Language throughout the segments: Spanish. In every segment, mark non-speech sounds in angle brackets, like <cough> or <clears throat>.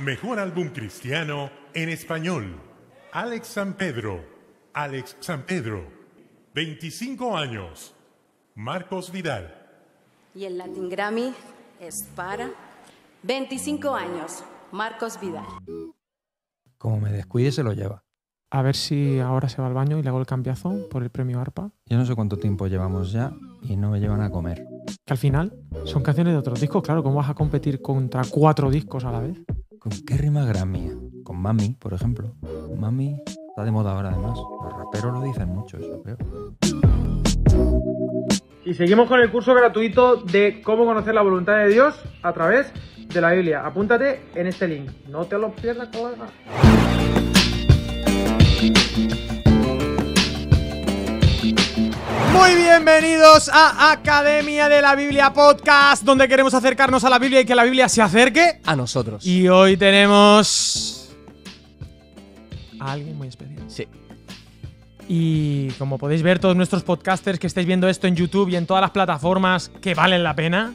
Mejor álbum cristiano en español. Alex San Pedro. Alex San Pedro. 25 años. Marcos Vidal. Y el Latin Grammy es para 25 años. Marcos Vidal. Como me descuide, se lo lleva. A ver si ahora se va al baño y le hago el cambiazo por el premio ARPA. Yo no sé cuánto tiempo llevamos ya y no me llevan a comer. Que al final son canciones de otros discos, claro, ¿cómo vas a competir contra cuatro discos a la vez? ¿Con qué rima Grammy? Con Mami, por ejemplo. Mami está de moda ahora además. Los raperos lo dicen mucho, eso creo. Y seguimos con el curso gratuito de cómo conocer la voluntad de Dios a través de la Biblia. Apúntate en este link. No te lo pierdas, colega. Muy bienvenidos a Academia de la Biblia Podcast, donde queremos acercarnos a la Biblia y que la Biblia se acerque a nosotros. Y hoy tenemos a alguien muy especial. Sí. Y como podéis ver, todos nuestros podcasters que estáis viendo esto en YouTube y en todas las plataformas que valen la pena,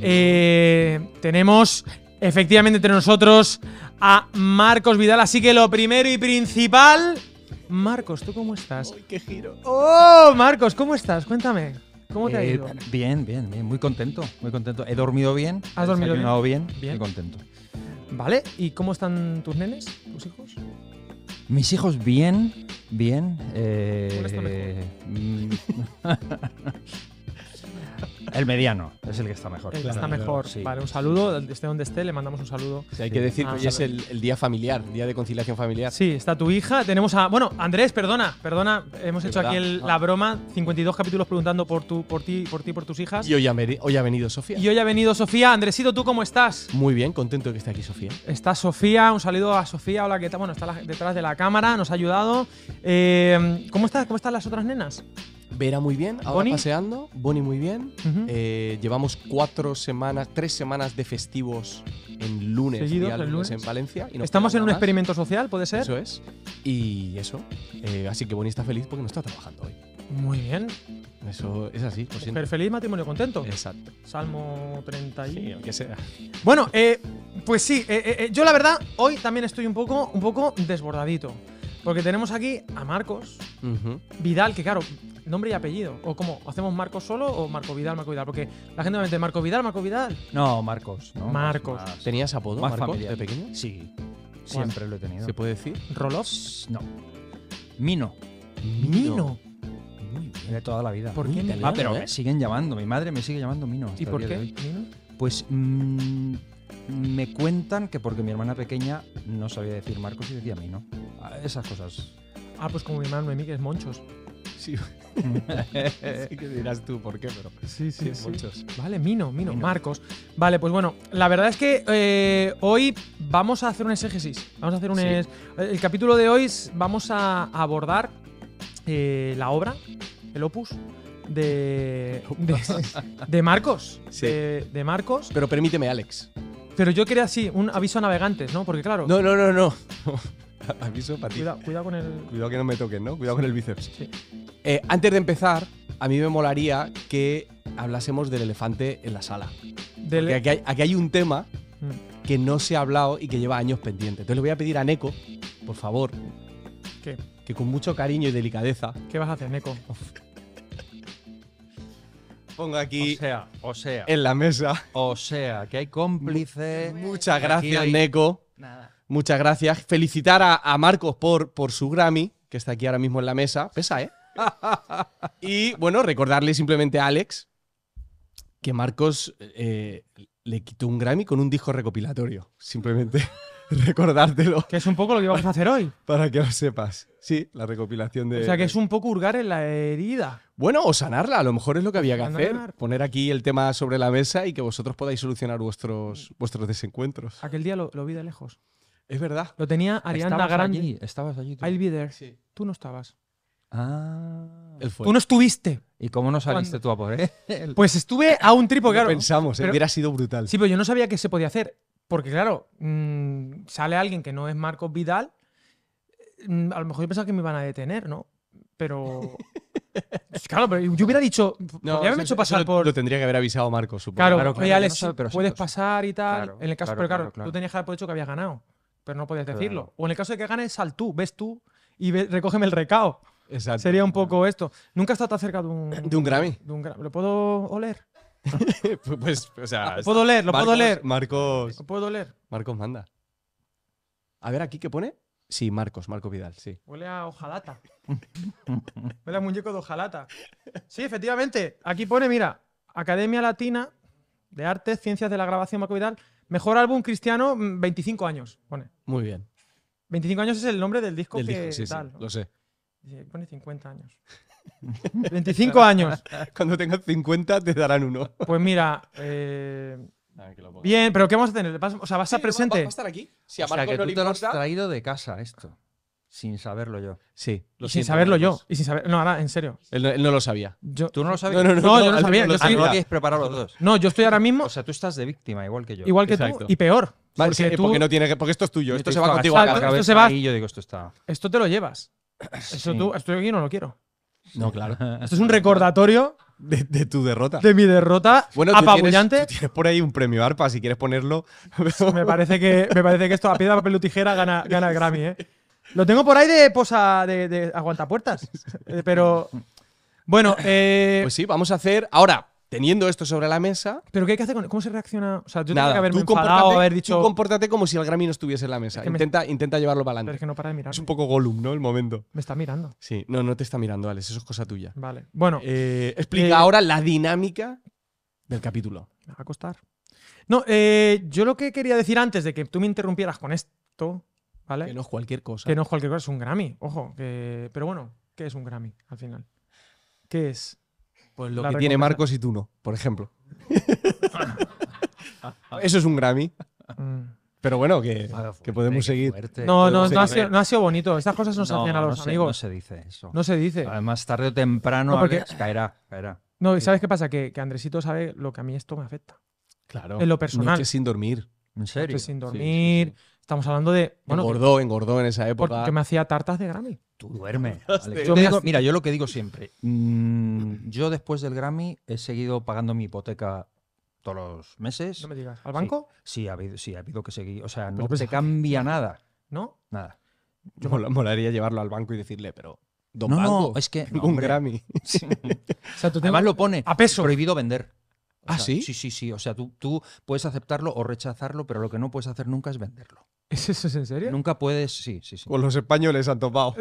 eh, tenemos efectivamente entre nosotros a Marcos Vidal. Así que lo primero y principal Marcos, ¿tú cómo estás? ¡Ay, qué giro! ¡Oh, Marcos, ¿cómo estás? Cuéntame. ¿Cómo te ha eh, ido? Bien, bien, bien. Muy contento, muy contento. He dormido bien. ¿Has dormido bien? bien? Muy contento. Vale, ¿y cómo están tus nenes, tus hijos? Mis hijos bien, bien. <laughs> El mediano es el que está mejor. está mejor. Vale, un saludo. Esté donde esté, le mandamos un saludo. hay que decir que hoy ah, es el, día familiar, día de conciliación familiar. Sí, está tu hija. Tenemos a. Bueno, Andrés, perdona, perdona. Hemos hecho aquí ah. la broma. 52 capítulos preguntando por, por ti, por ti, por tus hijas. Y hoy ha, hoy ha venido Sofía. Y hoy ha venido Sofía. Andresito, ¿tú cómo estás? Muy bien, contento de que esté aquí Sofía. Está Sofía, un saludo a Sofía. Hola, ¿qué tal? Bueno, está detrás de la cámara, nos ha ayudado. Eh, ¿cómo, ¿Cómo están las otras nenas? Vera muy bien, ahora paseando. Bonnie muy bien. Eh, llevamos cuatro semanas, tres semanas de festivos en lunes, día en Valencia. Y Estamos en un experimento social, ¿puede ser? Eso es. Y eso. Eh, así que Bonnie está feliz porque no está trabajando hoy. Muy bien. Eso es así, lo feliz matrimonio contento. Exacto. Salmo 31. y... sea. Bueno, eh, pues sí, yo la verdad hoy también estoy un poco, un poco desbordadito. Porque tenemos aquí a Marcos, Vidal, que claro, nombre y apellido. O como, ¿hacemos Marcos solo o Marco Vidal, Marco Vidal? Porque la gente me Marco Vidal, Marco Vidal. No, Marcos. Marcos. ¿Tenías apodo, Marcos, de pequeño? Sí, siempre lo he tenido. ¿Se puede decir? ¿Roloff? No. Mino. ¿Mino? De toda la vida. ¿Por qué? ah, pero ¿eh? ¿eh? siguen llamando. Mi madre me sigue llamando Mino. ¿Y por qué? Pues mm, me cuentan que porque mi hermana pequeña no sabía decir Marcos y decía a mí, ¿no? Ah, esas cosas. Ah, pues como mi hermano me que es Monchos. Sí. <laughs> sí que dirás tú por qué, pero. Sí, sí, Monchos. Vale, Mino, Mino, Marcos. Vale, pues bueno, la verdad es que eh, hoy vamos a hacer un exégesis. Vamos a hacer un. Es... El capítulo de hoy vamos a abordar eh, la obra, el opus. De, de, Marcos. <laughs> de Marcos. Pero permíteme, Alex. Pero yo quería así, un aviso a navegantes, ¿no? Porque claro. No, no, no, no. <laughs> aviso para ti. cuidado con el. Cuidado que no me toquen, ¿no? Cuidado con el bíceps. Sí. Eh, antes de empezar, a mí me molaría que hablásemos del elefante en la sala. aquí hay, un tema mm. que no se ha hablado y que lleva años pendiente. Entonces le voy a pedir a Neko, por favor, ¿Qué? que con mucho cariño y delicadeza ¿Qué vas a hacer, Neko? pongo aquí sea, en la mesa. O sea, que hay cómplices. Muchas gracias, Neko. Muchas gracias. Felicitar a, Marcos por, por su Grammy, que está aquí ahora mismo en la mesa. Pesa, ¿eh? <laughs> y bueno, recordarle simplemente a Alex que Marcos eh, le quitó un Grammy con un disco recopilatorio. Simplemente <laughs> recordártelo. Que es un poco lo que vamos a hacer hoy. Para que lo sepas. Sí, la recopilación de. O sea que es un poco hurgar en la herida. Bueno, o sanarla, a lo mejor es lo que había que hacer. Poner aquí el tema sobre la mesa y que vosotros podáis solucionar vuestros, vuestros desencuentros. Aquel día lo, vi de lejos. Es verdad. Lo tenía Ariana estabas Grande. Allí, estabas allí. Tú. I'll be Tú no estabas. Ah, Tú no estuviste. ¿Y cómo no saliste tú a por él? <laughs> Pues estuve a un tripo, claro. pensamos, ¿eh? hubiera sido brutal. Sí, pero yo no sabía que se podía hacer. Porque, claro, mm, sale alguien que no es Marcos Vidal Mm, a lo mejor yo pensaba que me iban a detener, ¿no? Pero. Pues claro, pero yo hubiera dicho. No, ya me he hecho pasar lo, por. Lo tendría que haber avisado Marcos, supongo. Claro, claro, Alex, puedes pasar y tal. en el caso, pero claro, tú tenías que haber por hecho que habías ganado, pero no podías decirlo. O en el caso de que ganes, sal tú, ves tú y recógeme el recao. Exacto. Sería un poco esto. Nunca has estado tan cerca de un. De un Grammy. ¿Lo puedo oler? <laughs> Pues, pues, o sea. puedo oler, lo puedo oler. Marcos. Lo puedo oler. Marcos manda. A ver, aquí, ¿qué pone? Sí, Marcos, Marco Vidal, sí. Huele a hojalata. <laughs> Huele a muñeco de hojalata. Sí, efectivamente. Aquí pone, mira, Academia Latina de Artes, Ciencias de la Grabación, Marco Vidal. Mejor álbum cristiano, 25 mm, años, pone. Muy bien. 25 años es el nombre del disco que tal. Lo sé. Pone 50 años. 25 <laughs> años. <laughs> Cuando tengas 50 te darán uno. Pues mira, eh, Ah, Bien, pero ¿qué vamos a tener? ¿Vas- o sea, ¿vas a estar presente? ¿Va, a estar aquí? Si a O sea, que no tú le te lo has traído de casa esto, sin saberlo yo. Sí. sin saberlo yo. Y sin saber. No, ahora, en serio. Él no, él no lo sabía. Tú no lo sabías? No, yo no no, sabía, yo Ah, no lo habíais preparado los dos. no, yo estoy ahora mismo O sea, tú estás de víctima igual que yo. igual que exacto. tú y peor. Porque, tú, porque no tiene porque esto es tuyo, esto se va contigo a casa. Esto se va- Y yo digo, esto está. esto te lo llevas. Eso tú, estoy aquí y no lo quiero. No, claro. Esto es un recordatorio de, tu derrota. De mi derrota bueno, apabullante. Tienes, por ahí un premio ARPA si quieres ponerlo. <laughs> me, parece que, me parece que esto a piedra, papel o tijera gana, gana el Grammy, ¿eh? Lo tengo por ahí de posa de, de aguantapuertas. <laughs> Eh, pero. Bueno, eh... pues sí, vamos a hacer. Ahora, teniendo esto sobre la mesa. ¿Pero qué hay que hacer con ¿Cómo se reacciona? O sea, yo tengo que haberme enfadado, haber dicho... Tú compórtate como si el Grammy no estuviese en la mesa. intenta, llevarlo para adelante. es que no para de mirar. Es un poco Gollum, ¿no? El momento. Me está mirando. Sí. No, no te está mirando, Alex. Eso es cosa tuya. Vale. Bueno. Eh, eh, explica ahora la dinámica del capítulo. Me va a costar. No, eh, yo lo que quería decir antes de que tú me interrumpieras con esto, ¿vale? Que no es cualquier cosa. Que no es cualquier cosa, es un Grammy. Ojo, que... pero bueno, ¿qué es un Grammy al final? ¿Qué es? Pues lo que tiene Marcos y tú no, por ejemplo. <laughs> Eso es un Grammy. Mm. Pero bueno, que, podemos seguir. No, no, no ha, sido, bonito. Estas cosas no se hacen a los amigos. no se dice eso. No se dice. Además, tarde o temprano caerá, No, ¿y sabes qué pasa? Que, Andresito sabe lo que a mí esto me afecta. Claro. En lo personal. Noches sin dormir. ¿En serio? Noches sin dormir. Estamos hablando de. Bueno, engordó, engordó en esa época. Porque me hacía tartas de Grammy. Tú duermes. <laughs> mira, yo lo que digo <laughs> siempre, mm, yo después del Grammy he seguido pagando mi hipoteca todos los meses. ¿Al banco? Sí, ha habido, que seguir. O sea, pues no pues te cambia nada. ¿No? Nada. Yo molaría llevarlo al banco y decirle, pero. no, es que. <laughs> un Grammy. Además lo pone. A peso. Prohibido vender. ¿Ah, sí? Sí, sí, sí. O sea, tú, tú puedes aceptarlo o rechazarlo, pero lo que no puedes hacer nunca es venderlo. ¿Es eso en serio? Nunca puedes. Sí, sí, sí. Con los españoles han topado.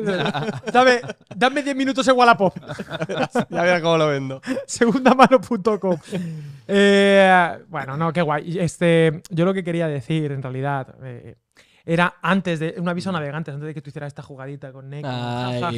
dame, dame 10 minutos en Wallapop. <laughs> ya ver cómo lo vendo. Segundamano.com. Eh, bueno, no, qué guay. Este, yo lo que quería decir, en realidad. Eh, era antes de un aviso a navegantes, antes de que tú hicieras esta jugadita con vale. Ah,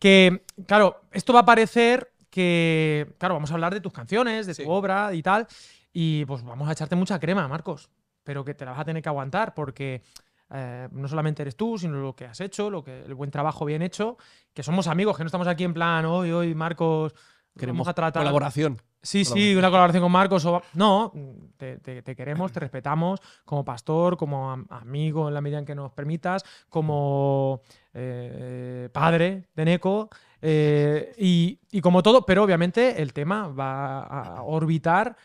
que, claro, esto va a parecer que, claro, vamos a hablar de tus canciones, de tu obra y tal. Y pues vamos a echarte mucha crema, Marcos pero que te la vas a tener que aguantar porque eh, no solamente eres tú, sino lo que has hecho, lo que, el buen trabajo bien hecho, que somos amigos, que no estamos aquí en plan hoy, hoy, Marcos. Queremos vamos a tratar. Colaboración. Sí, sí, una colaboración con Marcos. O... No, te, queremos, te respetamos como pastor, como amigo en la medida en que nos permitas, como eh, padre de Neko eh, y, y, como todo, pero obviamente el tema va a orbitar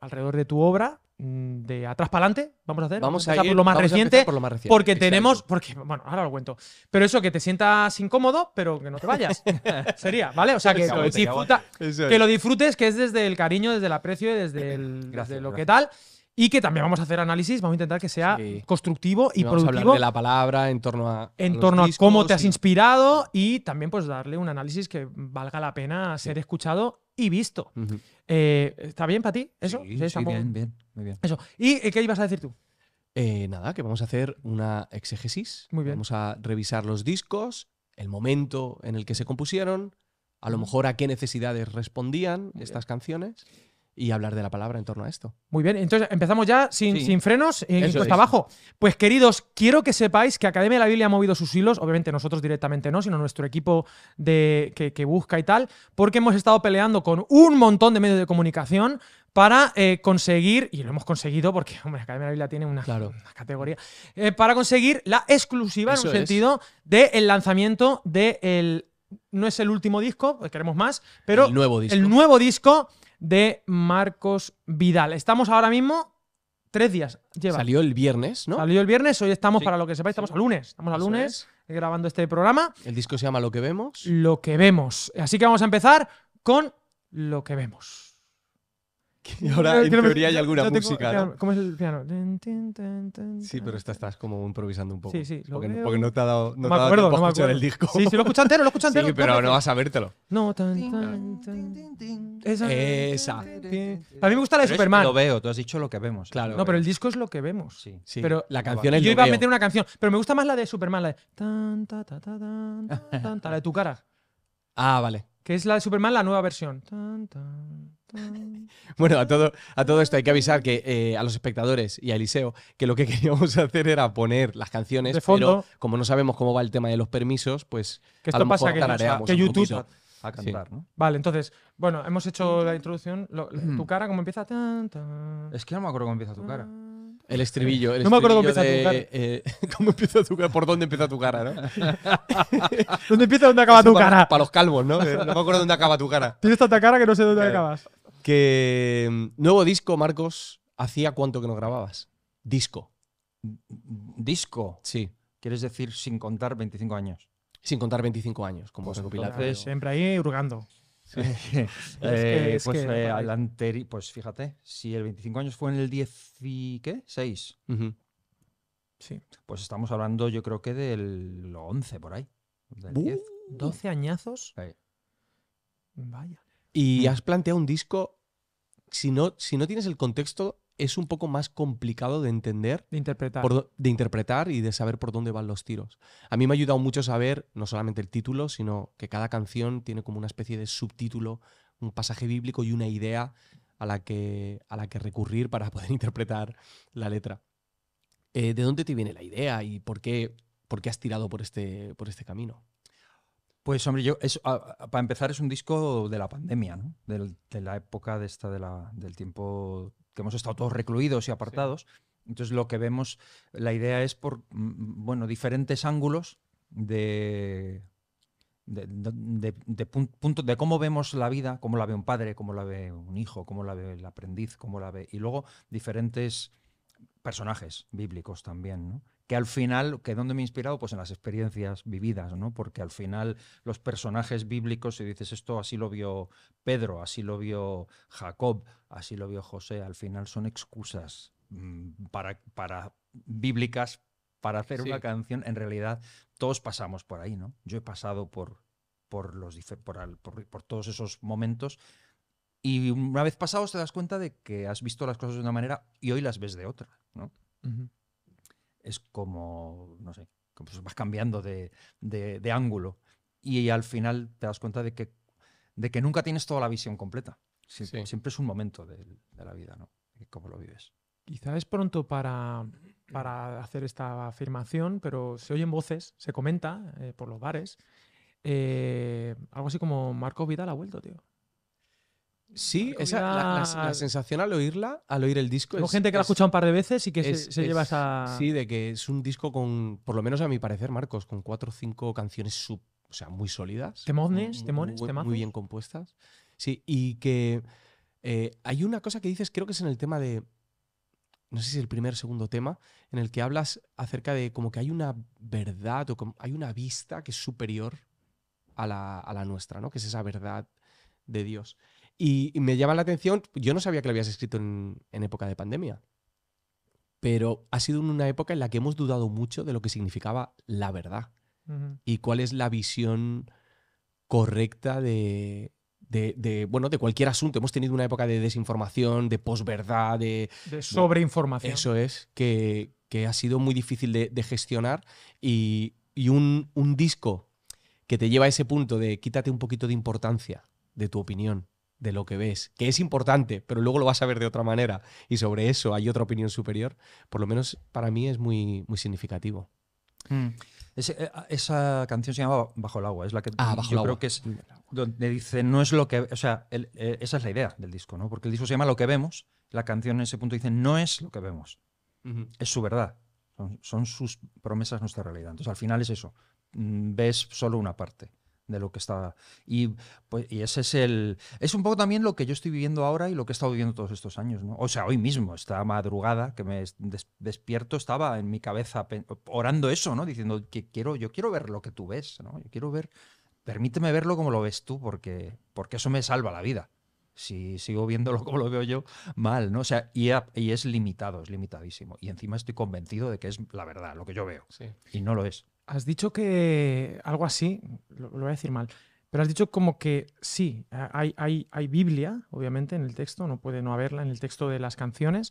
alrededor de tu obra Mm, de atrás para adelante, vamos a hacer. Vamos, a, ir, por lo más reciente, Porque tenemos. Porque, bueno, ahora lo cuento. Pero eso, que te sientas incómodo, pero que no te vayas. <laughs> sería, ¿vale? O sea, que, lo, que disfrutes, que es desde el cariño, desde el aprecio desde, lo que tal. Y que también vamos a hacer análisis, vamos a intentar que sea constructivo y, productivo. vamos A hablar de la palabra en torno a. En torno a cómo te has inspirado y también, pues, darle un análisis que valga la pena ser escuchado y visto. Eh, ¿Está bien para ti eso? Sí, bien, bien, muy bien. Eso. ¿Y qué ibas a decir tú? Eh, nada, que vamos a hacer una exégesis. Muy bien. Vamos a revisar los discos, el momento en el que se compusieron, a lo mejor a qué necesidades respondían estas canciones y hablar de la palabra en torno a esto. Muy bien, entonces empezamos ya sin, frenos, y Eso abajo. Pues queridos, quiero que sepáis que Academia de la Biblia ha movido sus hilos, obviamente nosotros directamente no, sino nuestro equipo de, que, busca y tal, porque hemos estado peleando con un montón de medios de comunicación para eh, conseguir, y lo hemos conseguido porque, hombre, Academia de la Biblia tiene una, categoría, eh, para conseguir la exclusiva en un sentido del lanzamiento del... el… no es el último disco, pues queremos más, pero el nuevo disco, el nuevo disco de Marcos Vidal. Estamos ahora mismo tres días. Lleva. Salió el viernes, ¿no? Salió el viernes, hoy estamos, para lo que sepáis, estamos al a lunes. Estamos a lunes grabando este programa. El disco se llama Lo que vemos. Lo que vemos. Así que vamos a empezar con Lo que vemos. Y <laughs> ahora en teoría hay alguna música. ¿Cómo es el piano? Sí, pero esta estás como improvisando un poco. Sí, sí. Porque, no te ha dado, no me te acuerdo, dado a escuchar el disco. Sí, sí, lo escuchas entero, lo escuchas <laughs> entero. Sí, pero no vas a vértelo. No, tan, tan, tan. Esa. Esa. A mí me gusta la de Superman. Lo veo, tú has dicho lo que vemos. Claro. No, pero el disco es lo que vemos. Sí. sí. Pero la canción es Yo iba a meter una canción, pero me gusta más la de Superman, la de tan, tan, tan, la de tu cara. <laughs> Ah, vale. Que es la de Superman, la nueva versión. <laughs> Bueno, a todo, a todo esto hay que avisar que eh, a los espectadores y a Eliseo que lo que <laughs> queríamos hacer era poner las canciones, de pero como no sabemos cómo va el tema de los permisos, pues que esto a lo pasa que, YouTube a cantar, Vale, entonces, bueno, hemos hecho la introducción. tu mm. cara, ¿cómo empieza? es que no me acuerdo cómo empieza tu cara. El estribillo. no me acuerdo cómo empieza eh, <laughs> ¿Cómo empieza tu cara? ¿Por dónde empieza tu cara, ¿Dónde empieza dónde acaba tu cara? Para los calvos, ¿no? No me acuerdo dónde acaba tu cara. Tienes tanta cara que no sé dónde eh, acabas. Que mm, nuevo disco, Marcos, ¿hacía cuánto que no grababas? Disco. ¿Disco? Sí. Quieres decir sin contar 25 años. Sin contar 25 años, como pues recopilaste. Siempre ahí hurgando. pues, pues fíjate, si el 25 años fue en el 10 y ¿qué? 6. Sí. Pues estamos hablando, yo creo que del 11 por ahí. Del 10. 12 uh. añazos. Sí. Vaya. ¿Y has planteado un disco si no, tienes el contexto, es un poco más complicado de entender. De interpretar. de interpretar y de saber por dónde van los tiros. A mí me ha ayudado mucho saber no solamente el título, sino que cada canción tiene como una especie de subtítulo, un pasaje bíblico y una idea a la que, a la que recurrir para <laughs> poder interpretar la letra. Eh, ¿De dónde te viene la idea y por qué, por qué has tirado por este, por este camino? Pues hombre, yo para empezar es un disco de la pandemia, ¿no? de la época de esta del tiempo que hemos estado todos recluidos y apartados. Entonces lo que vemos, la idea es por mm, mm, bueno diferentes ángulos de de, de cómo vemos la vida, cómo la ve un padre, cómo la ve un hijo, cómo la ve el aprendiz, cómo la ve. Y luego diferentes personajes bíblicos también, ¿no? que al final, que ¿dónde me he inspirado? Pues en las experiencias vividas, ¿no? Porque al final los personajes bíblicos, si dices esto así lo vio Pedro, así lo vio Jacob, así lo vio José, al final son excusas mm, para, para bíblicas para hacer una canción. En realidad, todos pasamos por ahí, ¿no? Yo he pasado por, por, los, todos esos momentos. Y una vez pasado te das cuenta de que has visto las cosas de una manera y hoy las ves de otra, ¿no? es como, no sé, como pues vas cambiando de, ángulo y, al final te das cuenta de que, de que nunca tienes toda la visión completa. Siempre, es un momento de, la vida, ¿no? Como lo vives. Quizá es pronto para, hacer esta afirmación, pero se oyen voces, se comenta eh, por los bares. Eh, algo así como Marco Vidal ha vuelto, tío. Sí, esa, la, sensación al oírla, al oír el disco. Hay gente que la ha escuchado un par de veces y que se, lleva esa. Sí, de que es un disco con, por lo menos a mi parecer, Marcos, con cuatro o cinco canciones o sea, muy sólidas. Temones, temones, muy, muy bien compuestas. Sí, y que eh, hay una cosa que dices, creo que es en el tema de. No sé si es el primer o segundo tema, en el que hablas acerca de como que hay una verdad o como, hay una vista que es superior a la, nuestra, ¿no? Que es esa verdad de Dios. Y, me llama la atención, yo no sabía que lo habías escrito en, época de pandemia, pero ha sido una época en la que hemos dudado mucho de lo que significaba la verdad y cuál es la visión correcta de, bueno, de cualquier asunto. Hemos tenido una época de desinformación, de posverdad, de, sobreinformación. eso es, que, ha sido muy difícil de, gestionar y, un, un, disco que te lleva a ese punto de quítate un poquito de importancia de tu opinión de lo que ves, que es importante, pero luego lo vas a ver de otra manera y sobre eso hay otra opinión superior, por lo menos para mí es muy, muy significativo. Hmm. Eh, ah, esa canción se llama Bajo el agua, es la que ah, bajo yo creo que es donde dice no es lo que, o sea, eh, esa es la idea del disco, ¿no? Porque el disco se llama Lo que vemos, la canción en ese punto dice no es lo que vemos, es su verdad, son sus promesas nuestra realidad. Entonces al final es eso, mm, ves solo una parte de lo que está. Y, pues, y ese es el. Es un poco también lo que yo estoy viviendo ahora y lo que he estado viviendo todos estos años, ¿no? O sea, hoy mismo, esta madrugada que me despierto, estaba en mi cabeza orando eso, ¿no? Diciendo que quiero, yo quiero ver lo que tú ves, ¿no? Yo quiero ver. Permíteme verlo como lo ves tú, porque, porque eso me salva la vida. Si sigo viéndolo <laughs> como lo veo yo, mal, ¿no? sea, y, y es limitado, es limitadísimo. Y encima estoy convencido de que es la verdad, lo que yo veo. Y no lo es. Has dicho que algo así, lo, voy a decir mal, pero has dicho como que sí, hay, hay, hay Biblia, obviamente, en el texto, no puede no haberla en el texto de las canciones,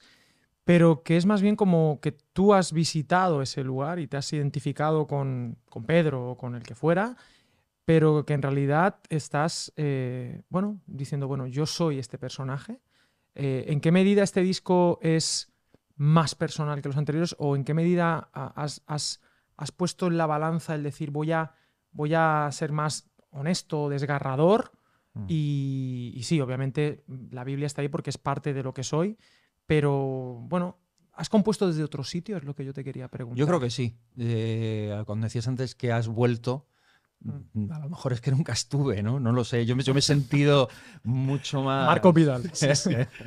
pero que es más bien como que tú has visitado ese lugar y te has identificado con, Pedro o con el que fuera, pero que en realidad estás, eh, bueno, diciendo, bueno, yo soy este personaje. Eh, ¿En qué medida este disco es más personal que los anteriores o en qué medida has has puesto en la balanza el decir voy a, voy a ser más honesto, desgarrador? Mm. Y, sí, obviamente la Biblia está ahí porque es parte de lo que soy, pero bueno, ¿Has compuesto desde otro sitio? Es lo que yo te quería preguntar. Yo creo que sí. Eh, cuando decías antes que has vuelto, mm. a lo mejor es que nunca estuve, ¿no? No lo sé. Yo me, yo me he sentido mucho más. Marco Vidal. <laughs>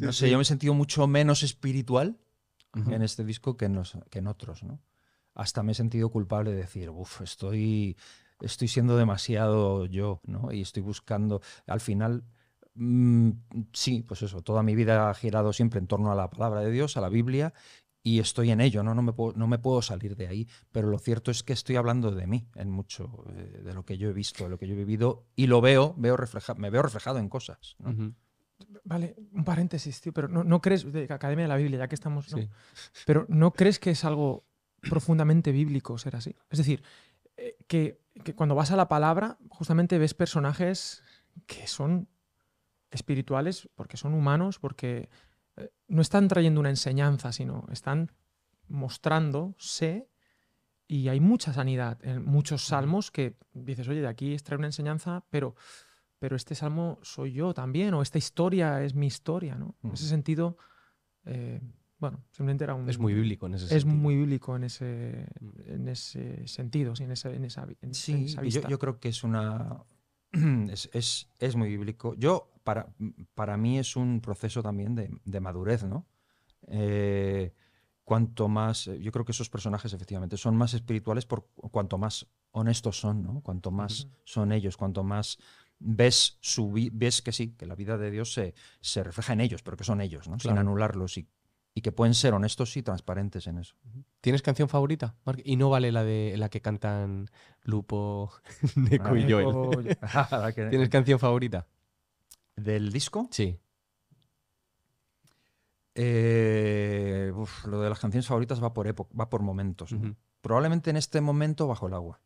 no sé, yo me he sentido mucho menos espiritual en este disco que que en otros, ¿no? hasta me he sentido culpable de decir, uff, estoy, estoy siendo demasiado yo, ¿no? Y estoy buscando, al final, mm, sí, pues eso, toda mi vida ha girado siempre en torno a la palabra de Dios, a la Biblia, y estoy en ello, ¿no? No, me puedo, no me puedo salir de ahí, pero lo cierto es que estoy hablando de mí en mucho, eh, de lo que yo he visto, de lo que yo he vivido, y lo veo, veo me veo reflejado en cosas, Vale, un paréntesis, tío, pero no, crees, de Academia de la Biblia, ya que estamos, pero ¿no crees que es algo profundamente bíblico ser así. Es decir, eh, que, cuando vas a la palabra, justamente ves personajes que son espirituales, porque son humanos, porque eh, no están trayendo una enseñanza, sino están mostrándose y hay mucha sanidad en muchos salmos que dices, oye, de aquí extrae una enseñanza, pero, pero este salmo soy yo también, o esta historia es mi historia, ¿no? En ese mm. sentido, eh, bueno, simplemente era un... Es muy bíblico en ese sentido. muy bíblico en ese, mm. sentido, en, esa, en esa, Yo, creo que es una... <clears throat> Es, muy bíblico. Yo, para, para mí es un proceso también de, madurez, ¿no? Eh, cuanto más... Yo creo que esos personajes efectivamente son más espirituales por cuanto más honestos son, ¿no? Cuanto más son ellos, cuanto más ves, su, ves que sí, que la vida de Dios se, refleja en ellos, pero que son ellos, ¿no? Sin anularlos y y que pueden ser honestos y transparentes en eso. ¿Tienes canción favorita, Y no vale la de la que cantan Lupo, de <laughs> y <laughs> ¿Tienes canción favorita? ¿Del disco? Sí. Eh, lo de las canciones favoritas va por época, va por momentos. Probablemente en este momento bajo el agua.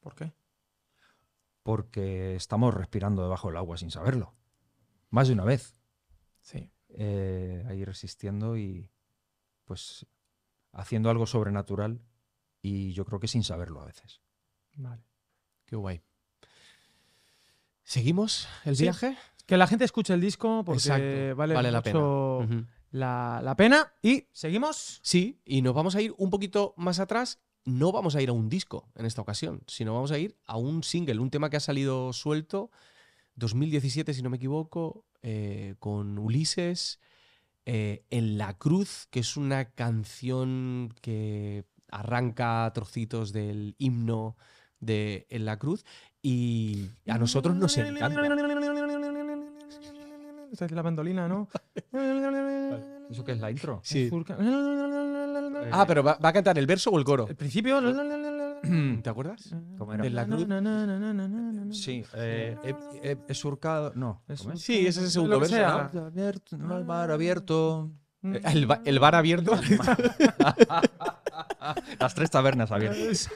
¿Por qué? Porque estamos respirando debajo del agua sin saberlo. Más de una vez. Sí eh, ahí resistiendo y pues haciendo algo sobrenatural y yo creo que sin saberlo a veces. Vale. Qué guay. ¿Seguimos el viaje? Que la gente escuche el disco porque vale, vale, la pena y seguimos. Sí, y nos vamos a ir un poquito más atrás no vamos a ir a un disco en esta ocasión, sino vamos a ir a un single, un tema que ha salido suelto 2017, si no me equivoco, con Ulises, En la Cruz, que es una canción que arranca trocitos del himno de En la Cruz, y a nosotros nos encanta. la mandolina, ¿no? ¿Eso qué es la intro? Ah, pero va, a cantar el verso o el coro. al principio. ¿Te acuerdas? la cruz. Sí, he, surcado. No. Es, sí, es ese segundo ¿no? Mm. Mm. El bar abierto. <laughs> ¿El, bar abierto? Las tres tabernas abiertas.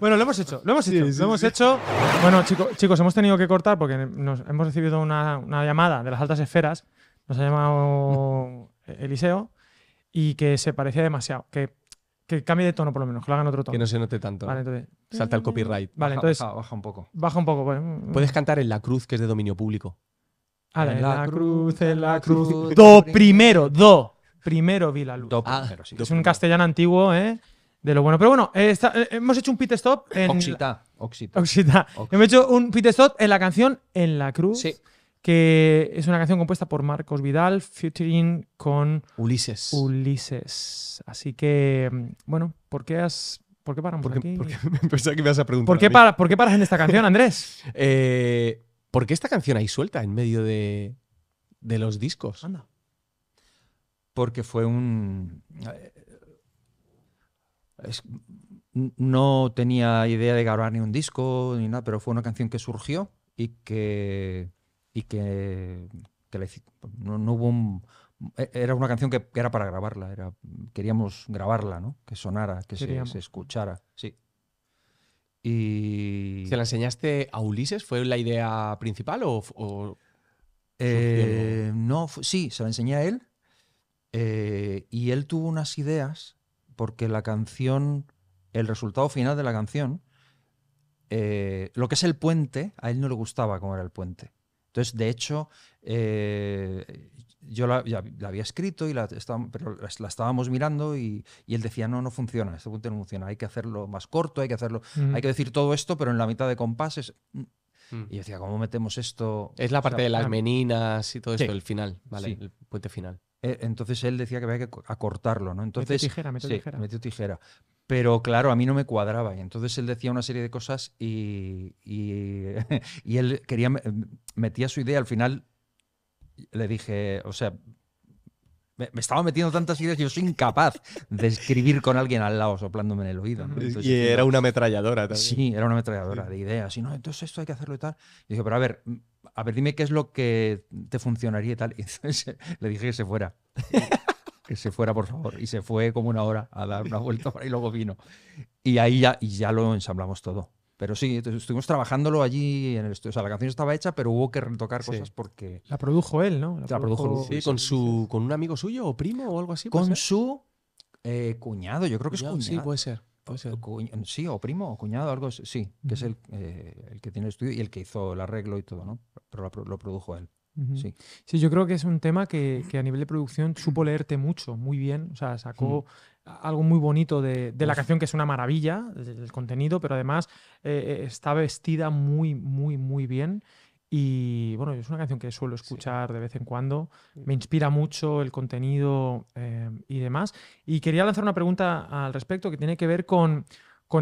bueno, lo hemos hecho, lo hemos hecho, Bueno, chicos, chicos, hemos tenido que cortar porque nos, hemos recibido una, llamada de las altas esferas. Nos ha llamado <laughs> Eliseo y que se parecía demasiado. Que cambie de tono, por lo menos, que lo hagan otro tono. Que no se note tanto. Vale, entonces. Salta el eh, copyright. Vale, entonces. Baja, un poco. Baja un poco, pues, mm, mm. Puedes cantar en La Cruz, que es de dominio público. Ah, en la, cruz, en la cruz. do primero, do. Primero vi la luz. Do ah, primero, sí, es un castellano antiguo, ¿eh? De lo bueno. Pero bueno, eh, eh, hemos hecho un pit stop en. Oxita, oxita. Hemos hecho un pit stop en la canción En la Cruz. Sí que es una canción compuesta por Marcos Vidal, featuring con Ulises. Ulises. Así que, mm, bueno, ¿por qué has ¿Por qué paramos porque, aquí? <laughs> pensaba que me a preguntar. ¿Por qué, paras en esta canción, Andrés? <laughs> Eh, ¿Por qué esta canción ahí suelta en medio de, los discos? Anda. Porque fue un. Eh, no tenía idea de grabar ni un disco ni nada, pero fue una canción que surgió y que y que, no, hubo un, e, era una canción que, era para grabarla, era, queríamos grabarla, ¿no? Que sonara, que se, escuchara, sí. Y... ¿Se la enseñaste a Ulises? ¿Fue la idea principal eh, no, sí, se la enseñé a él eh, y él tuvo unas ideas porque la canción, el resultado final de la canción, eh, lo que es el puente, a él no le gustaba cómo era el puente. Entonces, de hecho, eh, yo la, había escrito y la, pero la estábamos mirando y, él decía, no, no funciona, este puente no funciona, hay que hacerlo más corto, hay que hacerlo, hay que decir todo esto, pero en la mitad de compases. Mm. Mm. Y yo decía, ¿cómo metemos esto? Es la parte de las ah. meninas y todo esto, el final, vale, el puente final. Eh, entonces él decía que había que acortarlo, ¿no? Entonces, metió tijera, Metió tijera. Pero claro, a mí no me cuadraba. Y entonces él decía una serie de cosas y, y, <laughs> él quería, metía su idea. Al final le dije, o sea, me, estaba metiendo tantas ideas, yo soy incapaz de escribir con alguien al lado soplándome en el oído. y era una ametralladora también. Sí, era una ametralladora de ideas. Y no, entonces esto hay que hacerlo y tal. Y dije, pero a ver, a ver, dime qué es lo que te funcionaría y tal. <laughs> le dije que se fuera. <laughs> que se fuera, por favor. Y se fue como una hora a dar una vuelta y luego vino. Y ahí ya, y ya lo ensamblamos todo. Pero sí, estuvimos trabajándolo allí en el estudio. O sea, la canción estaba hecha, pero hubo que retocar cosas porque. La produjo él, ¿no? La, produjo, él, con, su, con un amigo suyo o primo o algo así. Con su eh, cuñado, yo creo que es cuñado. Sí, puede ser. sí, o primo, o cuñado, algo así. Sí, que es eh, el, que tiene el estudio y el que hizo el arreglo y todo, ¿no? Pero lo produjo él sí. yo creo que es un tema que, a nivel de producción supo leerte mucho, muy bien. O sea, sacó algo muy bonito de, la canción, que es una maravilla, el contenido, pero además eh, eh, está vestida muy, muy, muy bien. Y bueno, es una canción que suelo escuchar de vez en cuando. Mm. Me inspira mucho el contenido eh, y demás. Y quería lanzar una pregunta al respecto que tiene que ver con,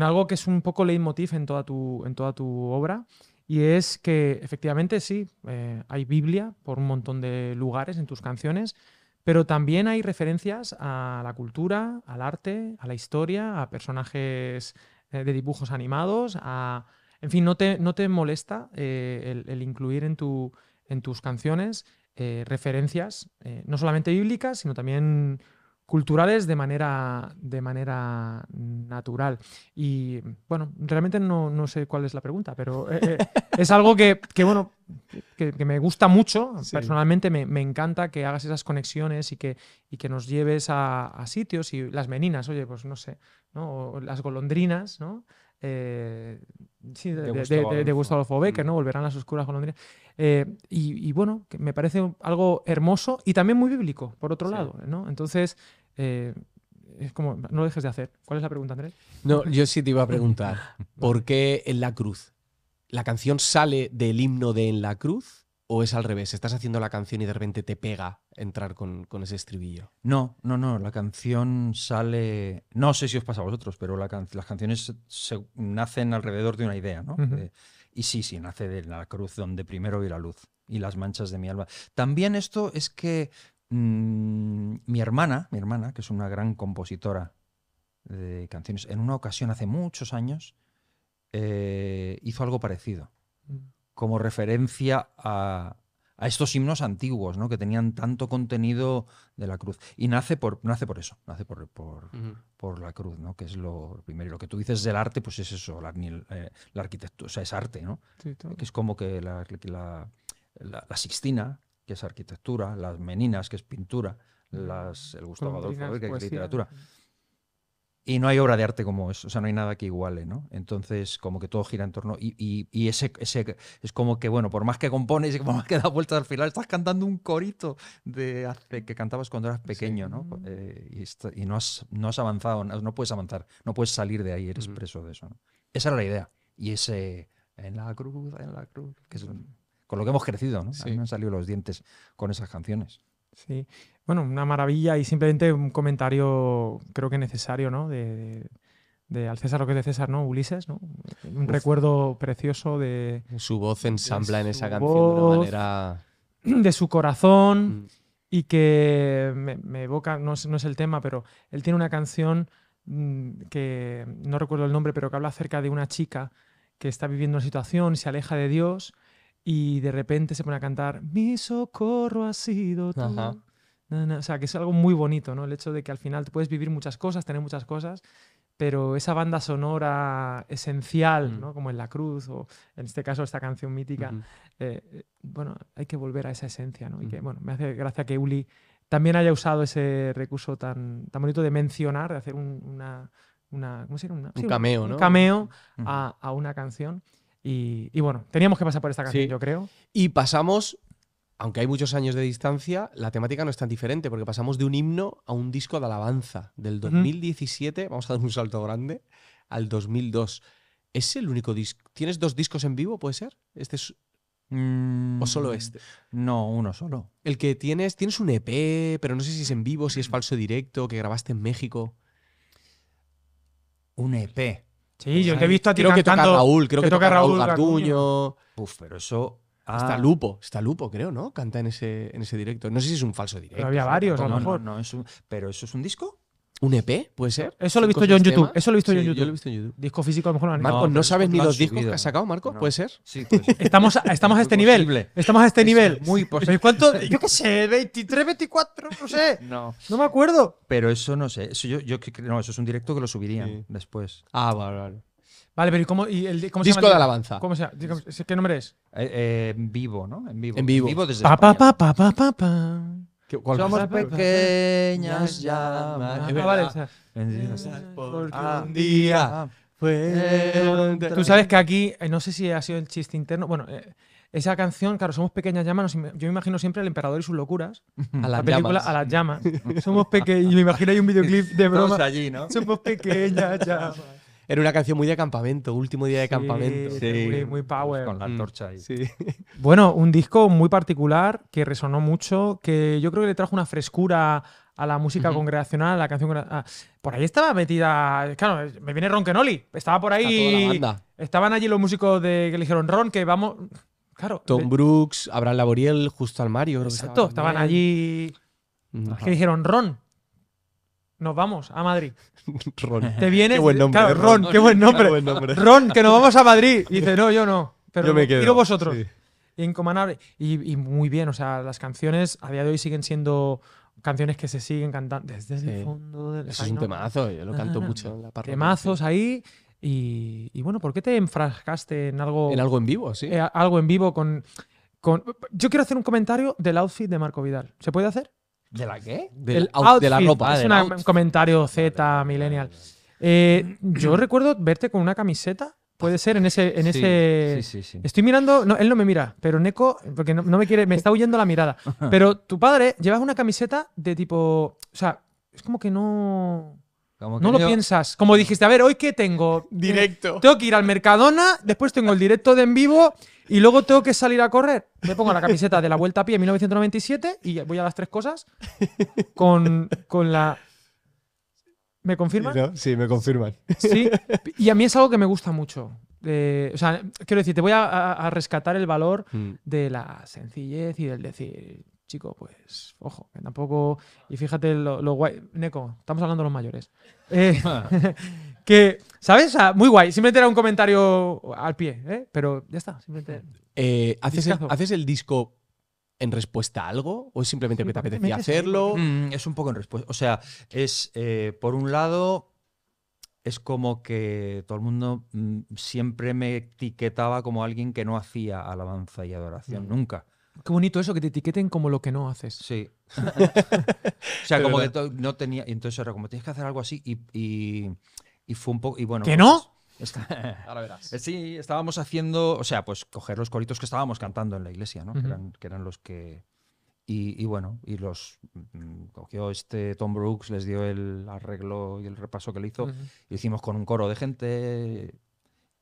algo que es un poco leitmotiv en toda tu, en toda tu obra y es que efectivamente sí, eh, hay Biblia por un montón de lugares en tus canciones, pero también hay referencias a la cultura, al arte, a la historia, a personajes eh, de dibujos animados, a... En fin, ¿no te, no te molesta eh, el, incluir en, tu, en tus canciones referencias, no solamente bíblicas, sino también culturales de manera, de manera natural. Y bueno, realmente no, no sé cuál es la pregunta, pero eh, eh, <laughs> es algo que, que bueno, que, me gusta mucho. Personalmente me, encanta que hagas esas conexiones y que, y que nos lleves a, sitios y las meninas, oye, pues no sé, ¿no? las golondrinas, ¿no? Eh, Sí, de, Gustavo Becker, mm. ¿no? Volverán las oscuras con Eh, y, bueno, que me parece algo hermoso y también muy bíblico, por otro lado, ¿no? Entonces, eh, es como, no lo dejes de hacer. ¿Cuál es la pregunta, Andrés? No, yo sí te iba a preguntar, <laughs> ¿por qué en la cruz? ¿La canción sale del himno de En la cruz? ¿O es al revés? ¿Estás haciendo la canción y de repente te pega entrar con, ese estribillo? No, no, no. La canción sale. No sé si os pasa a vosotros, pero las canciones se... nacen alrededor de una idea, ¿no? Eh, y sí, sí, nace de la cruz donde primero vi la luz y las manchas de mi alma. También esto es que mm, mi hermana, mi hermana, que es una gran compositora de canciones, en una ocasión hace muchos años eh, hizo algo parecido como referencia a, estos himnos antiguos, ¿no? que tenían tanto contenido de la cruz. Y nace por, nace por eso, nace por, por, la cruz, ¿no? que es lo primero. Y lo que tú dices del arte, pues es eso, la, eh, arquitectura, o sea, es arte, ¿no? que es como que la, la, la, Sixtina, que es arquitectura, las Meninas, que es pintura, las, el Gustavo Adolfo, que es literatura. Y no hay obra de arte como eso, o sea, no hay nada que iguale, ¿no? Entonces, como que todo gira en torno. Y, y, ese, ese, es como que, bueno, por más que compones y <laughs> por más que da vueltas al final, estás cantando un corito de que cantabas cuando eras pequeño, ¿no? Mm. Eh, y, no, has, avanzado, no puedes avanzar, no puedes salir de ahí, eres preso de eso, Esa era la idea. Y ese, en la cruz, en la cruz, que es con lo que hemos crecido, ¿no? A mí me han salido los dientes con esas canciones. Sí, bueno, una maravilla y simplemente un comentario creo que necesario, ¿no? De, de, al César lo que es de César, ¿no? Ulises, ¿no? Un recuerdo precioso de... Su voz ensambla en esa canción de una manera... <clears throat> De su corazón mm. y que me, evoca, no es, no es, el tema, pero él tiene una canción mm, que no recuerdo el nombre, pero que habla acerca de una chica que está viviendo una situación, se aleja de Dios y de repente se pone a cantar, mi socorro ha sido tú. O sea, que es algo muy bonito, ¿no? El hecho de que al final puedes vivir muchas cosas, tener muchas cosas, pero esa banda sonora esencial, mm. ¿no? Como en La Cruz o en este caso esta canción mítica, eh, eh, bueno, hay que volver a esa esencia, ¿no? Y que, mm. bueno, me hace gracia que Uli también haya usado ese recurso tan, tan bonito de mencionar, de hacer un, una, una, ¿cómo se un cameo, ¿no? Un cameo a, a una canción. Y, bueno, teníamos que pasar por esta canción, yo creo. Y pasamos, aunque hay muchos años de distancia, la temática no es tan diferente, porque pasamos de un himno a un disco de alabanza del 2017, vamos a dar un salto grande, al 2002. ¿Es el único disco? ¿Tienes dos discos en vivo, puede ser? Este es mm, ¿O solo este? No, uno solo. El que tienes, tienes un EP, pero no sé si es en vivo, si es mm. falso directo, que grabaste en México. Un EP. Sí, yo te he visto a ti creo que toca Raúl, creo que, toca, Raúl Garduño. Uf, pero eso Está Lupo, está Lupo, creo, ¿no? Canta en ese, en ese directo. No sé si es un falso directo. Pero había ¿eh? varios, a lo mejor. No, no, es ¿Pero eso es un disco? ¿Un EP? ¿Puede ser? Eso lo he visto yo en YouTube. Eso lo he visto yo en YouTube. Yo lo he visto en YouTube. Disco físico a lo mejor no ¿no, sabes ni los discos que has sacado, Marco? ¿Puede ser? Sí, Estamos, este estamos a este nivel. Estamos a este nivel. muy posible. ¿Cuánto? <laughs> Yo qué sé, 23, 24, no sé. No. No me acuerdo. Pero eso no sé. Eso, yo, yo, no, eso es un directo que lo subirían después. Ah, vale, vale. Vale, pero ¿y cómo, se llama? Disco de alabanza. ¿Cómo se llama? ¿Qué nombre es? Eh, eh, en vivo, ¿no? En vivo. En vivo. En vivo desde pa, pa, pa, pa, pa, pa. Somos pequeñas llamas. Porque un ah, día Tú sabes que aquí, eh, no sé si ha sido el chiste interno. Bueno. Eh, esa canción, claro, somos pequeñas llamas. Yo me imagino siempre al emperador y sus locuras. <laughs> A las la película, A las llamas. <laughs> Somos pequeños. Me imagino hay un videoclip de broma. Somos pequeñas <laughs> llamas. Era una canción muy de campamento, último día de campamento. muy, power. Pues con la mm. antorcha ahí. <laughs> Bueno, un disco muy particular que resonó mucho, que yo creo que le trajo una frescura a la música congregacional, la canción. por ahí estaba metida. Claro, me viene Ron Kenoli. Estaba por ahí. Estaban allí los músicos de que le dijeron Ron que vamos. Claro. Tom Brooks, Abraham Laboriel, Justo al Mario. Exacto, estaban allí. ¿Qué que dijeron Ron, nos vamos a Madrid. <laughs> Ron. Te Qué buen nombre. Ron, qué buen nombre. Ron, que nos vamos a Madrid. Y dice, no, yo no. Pero quiero vosotros. incomanable Y, muy bien, o sea, las canciones a día de hoy siguen siendo canciones que se siguen cantando desde el fondo. Del... Eso un temazo, yo lo canto ah, ah, mucho. Ah. En la temazos ahí. Y, bueno, ¿por qué te enfrascaste en algo. En algo en vivo, sí. Eh, algo en vivo con, con. Yo quiero hacer un comentario del outfit de Marco Vidal. ¿Se puede hacer? ¿De la qué? Del de la ropa. Es un comentario Z, millennial. Eh, yo mm. recuerdo verte con una camiseta. Puede ser en ese. En sí, ese... Sí, sí, Estoy mirando. No, él no me mira, pero Neko, porque no, me quiere, me está huyendo la mirada. <laughs> Pero tu padre llevas una camiseta de tipo. O sea, es como que no. no lo piensas. Como dijiste, a ver, hoy qué tengo. Directo. Eh, tengo que ir al Mercadona, después tengo el directo de en vivo y luego tengo que salir a correr. Me pongo la camiseta de la Vuelta a Pie 1997 y voy a las tres cosas con, la... ¿Me confirman? sí, me confirman. Sí, y a mí es algo que me gusta mucho. o sea, quiero decir, te voy a, rescatar el valor mm. de la sencillez y del decir, chico, pues ojo, que tampoco... Y fíjate lo, guay... Neko, estamos hablando de los mayores. Eh, ah. <laughs> que, ¿sabes? muy guay. Simplemente era un comentario al pie, ¿eh? pero ya está. Simplemente... Eh, ¿haces, el, disco en respuesta a algo o es simplemente que te apetecía hacerlo? Mm, es un poco en respuesta. O sea, es, eh, por un lado, es como que todo el mundo mm, siempre me etiquetaba como alguien que no hacía alabanza y adoración, mm. nunca. Qué bonito eso, que te etiqueten como lo que no haces. Sí. <laughs> o sea, como que no tenía. Y entonces era como, tienes que hacer algo así y, fue un poco. Y bueno, ¿Que pues no? <laughs> Ahora verás. Eh, sí, estábamos haciendo, o sea, pues coger los coritos que estábamos cantando en la iglesia, ¿no? que, eran, los que... Y, bueno, y los mm, cogió este Tom Brooks, les dio el arreglo y el repaso que le hizo, y lo hicimos con un coro de gente,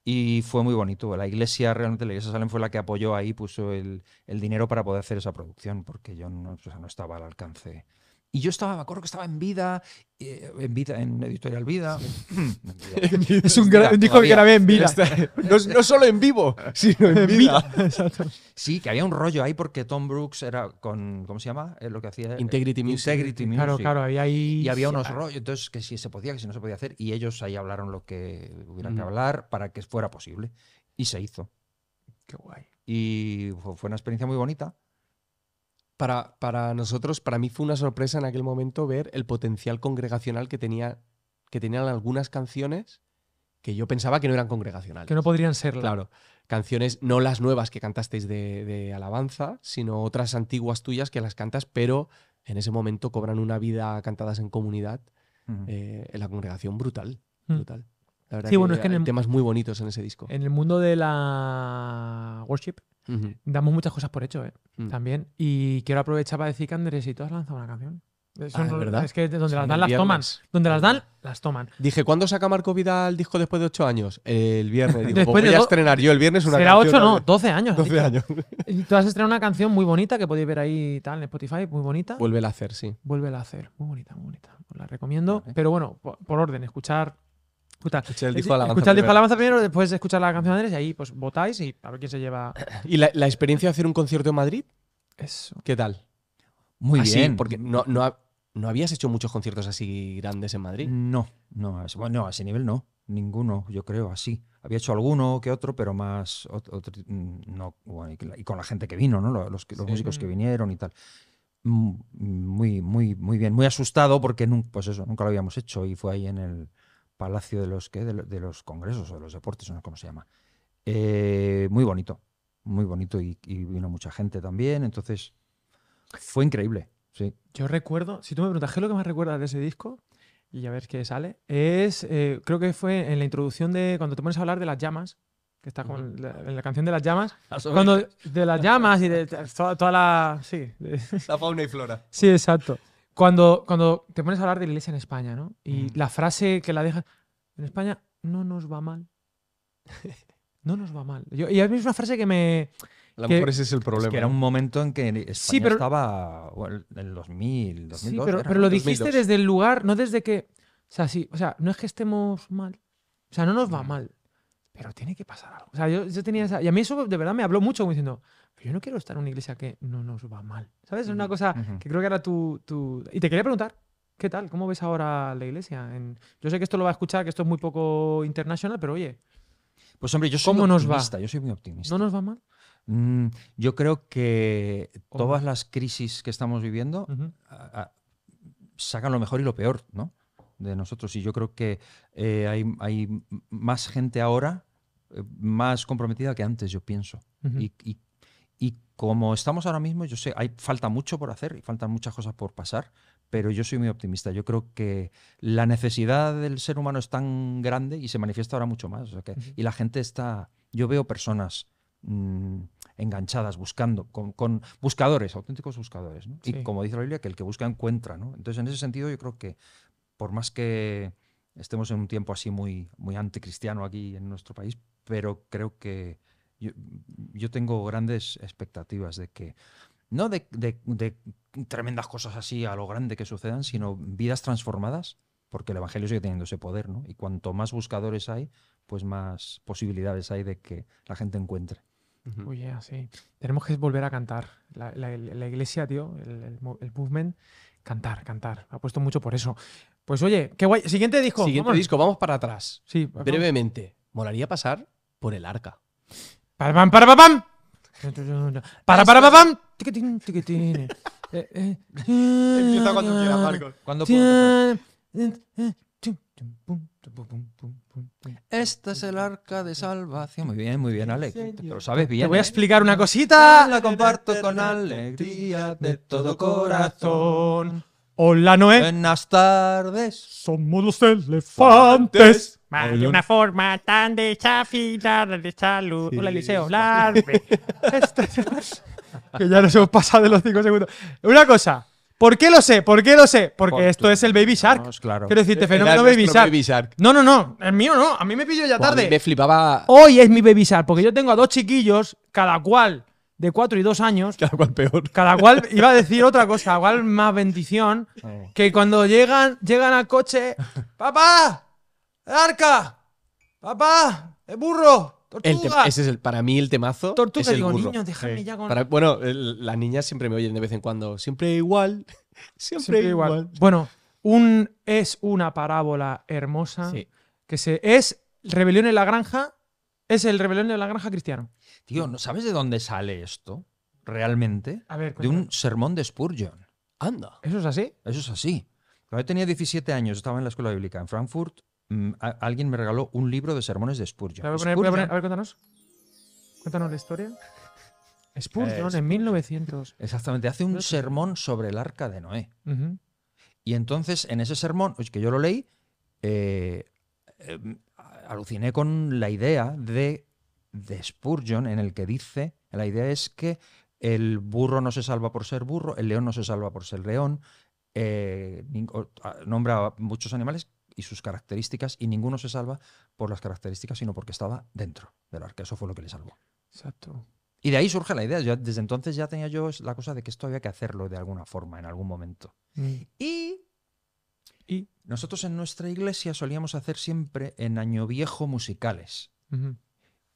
y fue muy bonito. La iglesia, realmente la iglesia Salem fue la que apoyó ahí, puso el, dinero para poder hacer esa producción, porque yo no estaba al alcance y yo estaba, me acuerdo que estaba en vida, eh, en vida, en Editorial Vida. <laughs> es un dijo que grabé en vida. No, solo en vivo, sino <laughs> en, vida. sí, que había un rollo ahí porque Tom Brooks era con, ¿cómo se llama? Eh, lo que hacía. Eh, Integrity Music. Integrity Claro, claro, había ahí. Y había unos rollos, entonces que si se podía, que si no se podía hacer. Y ellos ahí hablaron lo que hubieran que mm. hablar para que fuera posible. Y se hizo. Qué guay. Y fue una experiencia muy bonita para, para, nosotros, para mí fue una sorpresa en aquel momento ver el potencial congregacional que, tenía, que tenían algunas canciones que yo pensaba que no eran congregacionales. Que no podrían ser Claro. Canciones, no las nuevas que cantasteis de, alabanza, sino otras antiguas tuyas que las cantas, pero en ese momento cobran una vida cantadas en comunidad, eh, en la congregación brutal. Mm. Brutal sí, bueno, temas muy bonitos en ese disco. En el mundo de la worship damos muchas cosas por hecho, ¿eh? Mm. También. Y quiero aprovechar para decir que Andrés y tú has lanzado una canción. Ah, es, Es que donde las dan, las toman. Donde las dan, las toman. Dije, ¿cuándo saca Marco Vidal el disco después de 8 años? El viernes. Digo, después pues estrenar yo el viernes una canción. Será 8, no, 12 años. 12 años. tú has estrenado una canción muy bonita que podéis ver ahí tal en Spotify, muy bonita. Vuelve a hacer, sí. Vuelve a hacer, muy bonita, muy bonita. la recomiendo. Pero bueno, por orden, escuchar escuchar el disco Alabanza primero, después escuchar la canción Andrés y ahí pues votáis y a ver quién se lleva. <clears throat> ¿Y la, experiencia de hacer un concierto en Madrid? Eso. ¿Qué tal? Muy bien. Porque no, no, habías hecho muchos conciertos así grandes en Madrid. No, no, bueno, a ese nivel no. Ninguno, yo creo, así. Había hecho alguno que otro, pero más. Mm, no, y con la gente que vino, ¿no? Los, músicos que vinieron y tal. Mm, mm, muy, muy, muy bien. Muy asustado porque pues eso, nunca lo habíamos hecho y fue ahí en el, Palacio de los, que? De, los, Congresos o de los Deportes, no sé cómo se llama. Eh, muy bonito, muy bonito y, vino mucha gente también, entonces fue increíble, sí. Yo recuerdo, si tú me preguntas, ¿qué es lo que más recuerdas de ese disco? Y ya ver qué sale. Es, eh, creo que fue en la introducción de, cuando te pones a hablar de las llamas, que está con en la canción de las llamas. <laughs> cuando, de las llamas y de, toda, la... La fauna y flora. Sí, exacto. Cuando, cuando te pones a hablar de la iglesia en España, ¿no? Y mm. la frase que la dejas. En España no nos va mal. <laughs> no nos va mal. Yo, y a mí es una frase que me. A lo mejor ese es el problema. que era un momento en que España sí, pero, estaba en el 2000, Sí, pero, pero lo dijiste desde el lugar, no desde que. O sea, sí, o sea, no es que estemos mal. O sea, no nos va mm. mal. Pero tiene que pasar algo. O sea, yo, yo tenía esa. Y a mí eso de verdad me habló mucho, como diciendo yo no quiero estar en una iglesia que no nos va mal. ¿Sabes? Es una cosa que creo que era tu, tu, Y te quería preguntar, ¿qué tal? ¿Cómo ves ahora la iglesia? Yo sé que esto lo va a escuchar, que esto es muy poco internacional, pero oye. Pues hombre, yo soy optimista, va? yo soy muy optimista. ¿No nos va mal? Mm, yo creo que todas las crisis que estamos viviendo sacan lo mejor y lo peor, ¿no? De nosotros. Y yo creo que eh, hay, más gente ahora eh, más comprometida que antes, yo pienso. y como estamos ahora mismo, yo sé, hay, falta mucho por hacer y faltan muchas cosas por pasar, pero yo soy muy optimista. Yo creo que la necesidad del ser humano es tan grande y se manifiesta ahora mucho más. Y la gente está, yo veo personas mm, enganchadas, buscando, con, buscadores, auténticos buscadores. Y como dice la Biblia, que el que busca encuentra. ¿no? Entonces, en ese sentido, yo creo que por más que estemos en un tiempo así muy, muy anticristiano aquí en nuestro país, pero creo que yo, tengo grandes expectativas de que no de, tremendas cosas así a lo grande que sucedan, sino vidas transformadas, porque el Evangelio sigue teniendo ese poder, ¿no? Y cuanto más buscadores hay, pues más posibilidades hay de que la gente encuentre. Oye, Tenemos que volver a cantar. La, iglesia, tío, el, movement, cantar, cantar. Ha puesto mucho por eso. Pues oye, qué guay. Siguiente disco. Siguiente disco, vamos para atrás. Sí, brevemente. Moraría pasar por el arca. Para pam, para pam. Para para pam. <laughs> Eh, eh. Empieza cuando Cuando eh, Esta es el arca de salvación. Muy bien, muy bien, Alex. lo sabes bien. Te voy a explicar una cosita. La comparto con alegría de todo corazón. Hola Noé. Buenas tardes. Somos los elefantes. Hay de una forma tan desafinada de salud. Hola Eliseo, larve. <laughs> que ya nos hemos pasado de los cinco segundos. Una cosa. ¿Por qué lo sé? ¿Por qué lo sé? Porque esto es el Baby Shark. claro. Quiero decirte, eh, fenómeno Baby Shark. No, no, no. El mío no. A mí me pillo ya tarde. me flipaba. Hoy es mi Baby Shark. Porque yo tengo a dos chiquillos, cada cual de cuatro y dos años. Cada cual peor. Cada cual iba a decir otra cosa, cada cual más bendición. Oh. Que cuando llegan, llegan al coche, ¡Papá! arca! ¡Papá! ¡El burro! ¡Tortuga! ese es el, para mí el temazo. Tortuga, déjame ya bueno, las niñas siempre me oyen de vez en cuando. Siempre igual. <laughs> Siempre, igual. Bueno, un, es una parábola hermosa. Que se, es Rebelión en la Granja. Es el Rebelión en la Granja cristiano. ¿no sabes de dónde sale esto realmente? de un sermón de Spurgeon. Anda. ¿Eso es así? Eso es así. Cuando yo tenía 17 años, estaba en la escuela bíblica en Frankfurt, mm, alguien me regaló un libro de sermones de Spurgeon. A ver, cuéntanos. Cuéntanos la historia. <laughs> Spurgeon, en 1900. Exactamente, hace un sermón sobre el arca de Noé. Y entonces, en ese sermón, que yo lo leí, eh, eh, aluciné con la idea de de Spurgeon en el que dice, la idea es que el burro no se salva por ser burro, el león no se salva por ser león, eh, nombra muchos animales y sus características y ninguno se salva por las características, sino porque estaba dentro del arca. Eso fue lo que le salvó. Exacto. Y de ahí surge la idea. desde entonces ya tenía yo la cosa de que esto había que hacerlo de alguna forma, en algún momento. Mm. Y, y nosotros en nuestra iglesia solíamos hacer siempre en año viejo musicales.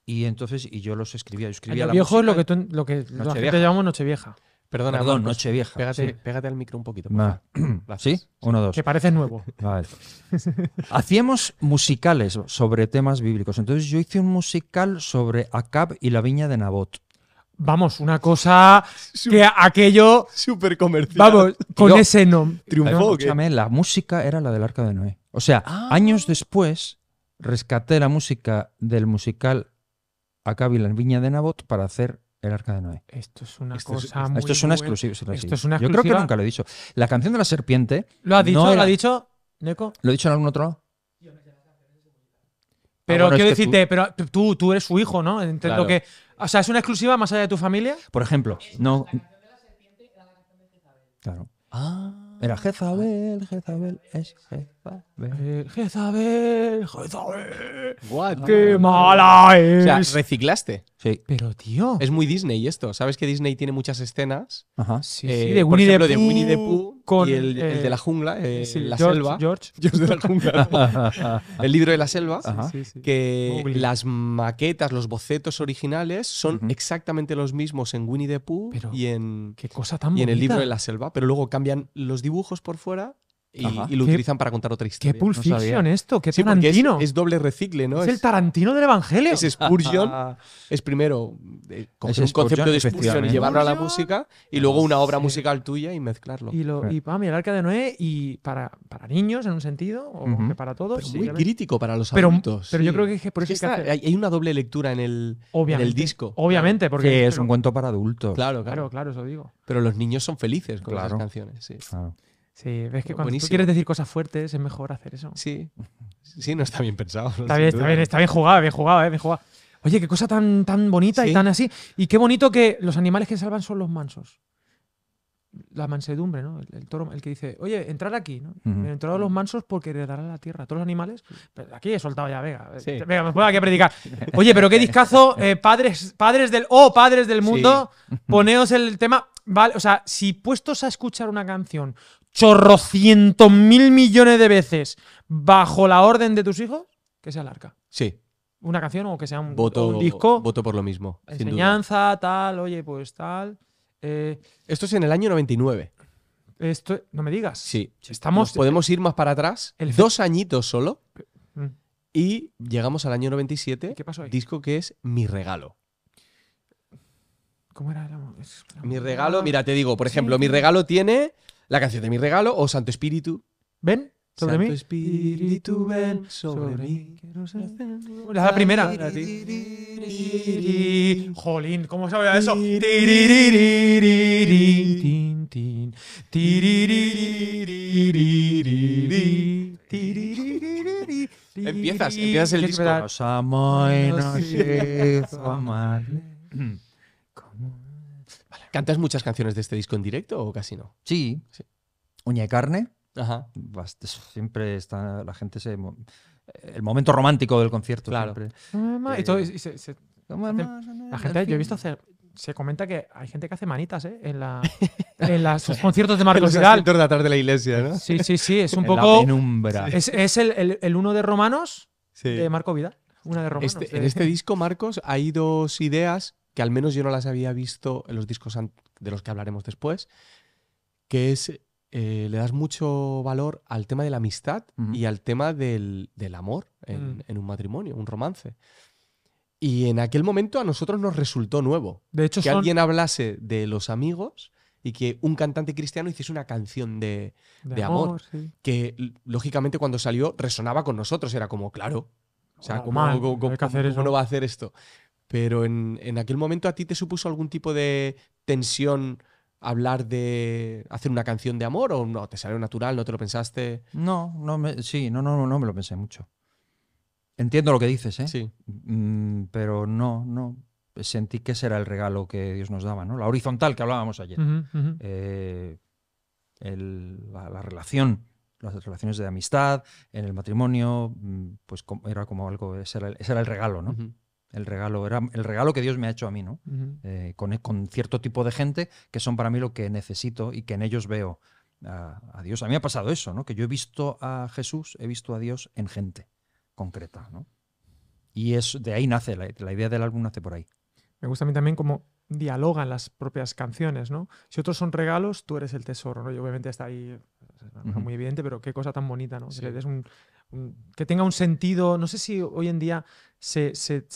Y entonces, y yo los escribía. Yo escribía la es lo que, lo que llamamos Nochevieja. Perdona, Perdón, Nochevieja. Pégate, al micro un poquito. <clears throat> ¿Sí? Uno, dos. Que parece nuevo. <laughs> <laughs> Hacíamos musicales sobre temas bíblicos. Entonces yo hice un musical sobre Acab y la viña de Nabot. Vamos, una cosa que aquello. Súper comercial. Vamos, con ese nombre. Triunfó. la música era la del Arca de Noé. O sea, ah. años después rescaté la música del musical a y la Viña de Nabot para hacer el Arca de Noé. Esto es una cosa muy Esto es una exclusiva. Esto es una Yo creo que nunca lo he dicho. La canción de la serpiente... ¿Lo ha dicho? ¿Lo ha dicho, Neko? ¿Lo he dicho en algún otro? Pero quiero decirte, pero tú, tú eres su hijo, ¿no? Entiendo que... O sea, ¿es una exclusiva más allá de tu familia? Por ejemplo, no... La la la canción de de serpiente Jezabel. Claro. Ah, era Jezabel, Jezabel, es Jezabel. Jezabel, Jezabel. ¡Qué mala es! O sea, reciclaste. Sí. Pero, tío. Es muy Disney esto. ¿Sabes que Disney tiene muchas escenas? Ajá. Eh, sí, de, ejemplo, de Winnie the Pooh. y el, de la jungla, eh, la selva. George. <laughs> George de la jungla. <laughs> el libro de la selva. Que las maquetas, los bocetos originales son exactamente los mismos en Winnie the Pooh y en. Qué cosa tan en el libro de la selva. Pero luego cambian los dibujos por fuera y, lo utilizan para contar otra historia. Qué Pulp Fiction esto, qué Tarantino. Es, doble recicle, ¿no? Es, el Tarantino del Evangelio. Es Spurgeon, <laughs> es primero eh, un concepto de Spurgeon y llevarlo a la música y luego una obra musical tuya y mezclarlo. Y, lo, y el Arca de Noé y para, para niños en un sentido, o para todos. Pero muy crítico para los adultos. Pero yo creo que por eso hay, una doble lectura en el, en el disco. Obviamente, porque... es un cuento para adultos. Claro, claro, claro, eso digo. Pero los niños son felices con las canciones, sí. Claro. Sí, ves que ah, cuando tú quieres decir cosas fuertes es mejor hacer eso. Sí, sí, no está bien pensado. está, bien, está, bien, jugado, bien jugado, eh, bien jugado. Oye, qué cosa tan, tan bonita y tan así. Y qué bonito que los animales que salvan son los mansos. La mansedumbre, ¿no? El, toro, el que dice, oye, entrar aquí, ¿no? Entrar a los mansos porque heredará la tierra. Todos los animales. aquí he soltado ya, venga. Venga, me puedo aquí a predicar. Oye, pero qué discazo, eh, padres, padres del. Oh, padres del mundo, poneos el tema. Vale, o sea, si puestos a escuchar una canción, chorrocientos mil millones de veces bajo la orden de tus hijos, que sea el arca. Sí. Una canción o que sea un, disco. Voto por lo mismo. Enseñanza, tal, oye, pues tal. Eh. esto es en el año 99. Esto, no me digas. Sí. Estamos, podemos ir más para atrás. dos añitos solo. Mm. Y llegamos al año 97. ¿Qué pasó ahí? Disco que es Mi Regalo. ¿Cómo era? mi regalo, mira, te digo, por ejemplo, mi regalo tiene la canción de mi regalo o Santo Espíritu. ¿Ven? ¿Sobre Santo Espíritu, ven sobre mí. La, primera. Jolín, ¿cómo habla eso? Empiezas, empiezas el disco. <laughs> ¿Cantas muchas canciones de este disco en directo o casi no? Sí. Uña y carne. Ajá. Siempre está, la gente se... El momento romántico del concierto. Claro. la gente, yo he visto hacer, se comenta que hay gente que hace manitas ¿eh? en, <laughs> los conciertos de Marcos Vidal. de de la iglesia, ¿no? Sí, sí, sí, es <laughs> un poco... Es, el, uno de Romanos de Marco Vidal. Una de Romanos. Este, en este <laughs> disco, Marcos, hay dos ideas que al menos yo no las había visto en los discos de los que hablaremos después, que es eh, le das mucho valor al tema de la amistad y al tema del, amor mm. en, un matrimonio, un romance. Y en aquel momento a nosotros nos resultó nuevo. De hecho, que alguien hablase de los amigos y que un cantante cristiano hiciese una canción de, amor, que lógicamente cuando salió resonaba con nosotros, era como, claro, o sea, como cómo no va a hacer esto? Pero en, aquel momento a ti te supuso algún tipo de tensión hablar de hacer una canción de amor o no, te salió natural, no te lo pensaste. No, no me, sí, no, no, no me lo pensé mucho. Entiendo lo que dices, ¿eh? Sí. Mm, pero no, no. Sentí que ese era el regalo que Dios nos daba, ¿no? La horizontal que hablábamos ayer. Eh, la, relación, las relaciones de amistad, en el matrimonio, mm, pues era como algo, ese era el, regalo, ¿no? el regalo, era el regalo que Dios me ha hecho a mí, ¿no? Eh, con, con, cierto tipo de gente que son para mí lo que necesito y que en ellos veo a, Dios. A mí me ha pasado eso, ¿no? Que yo he visto a Jesús, he visto a Dios en gente concreta, Y es, de ahí nace, la, idea del álbum nace por ahí. Me gusta a mí también cómo dialogan las propias canciones, ¿no? Si otros son regalos, tú eres el tesoro, ¿no? obviamente está ahí muy evidente, pero qué cosa tan bonita, ¿no? Que, un, que, tenga un sentido. No sé si hoy en día se,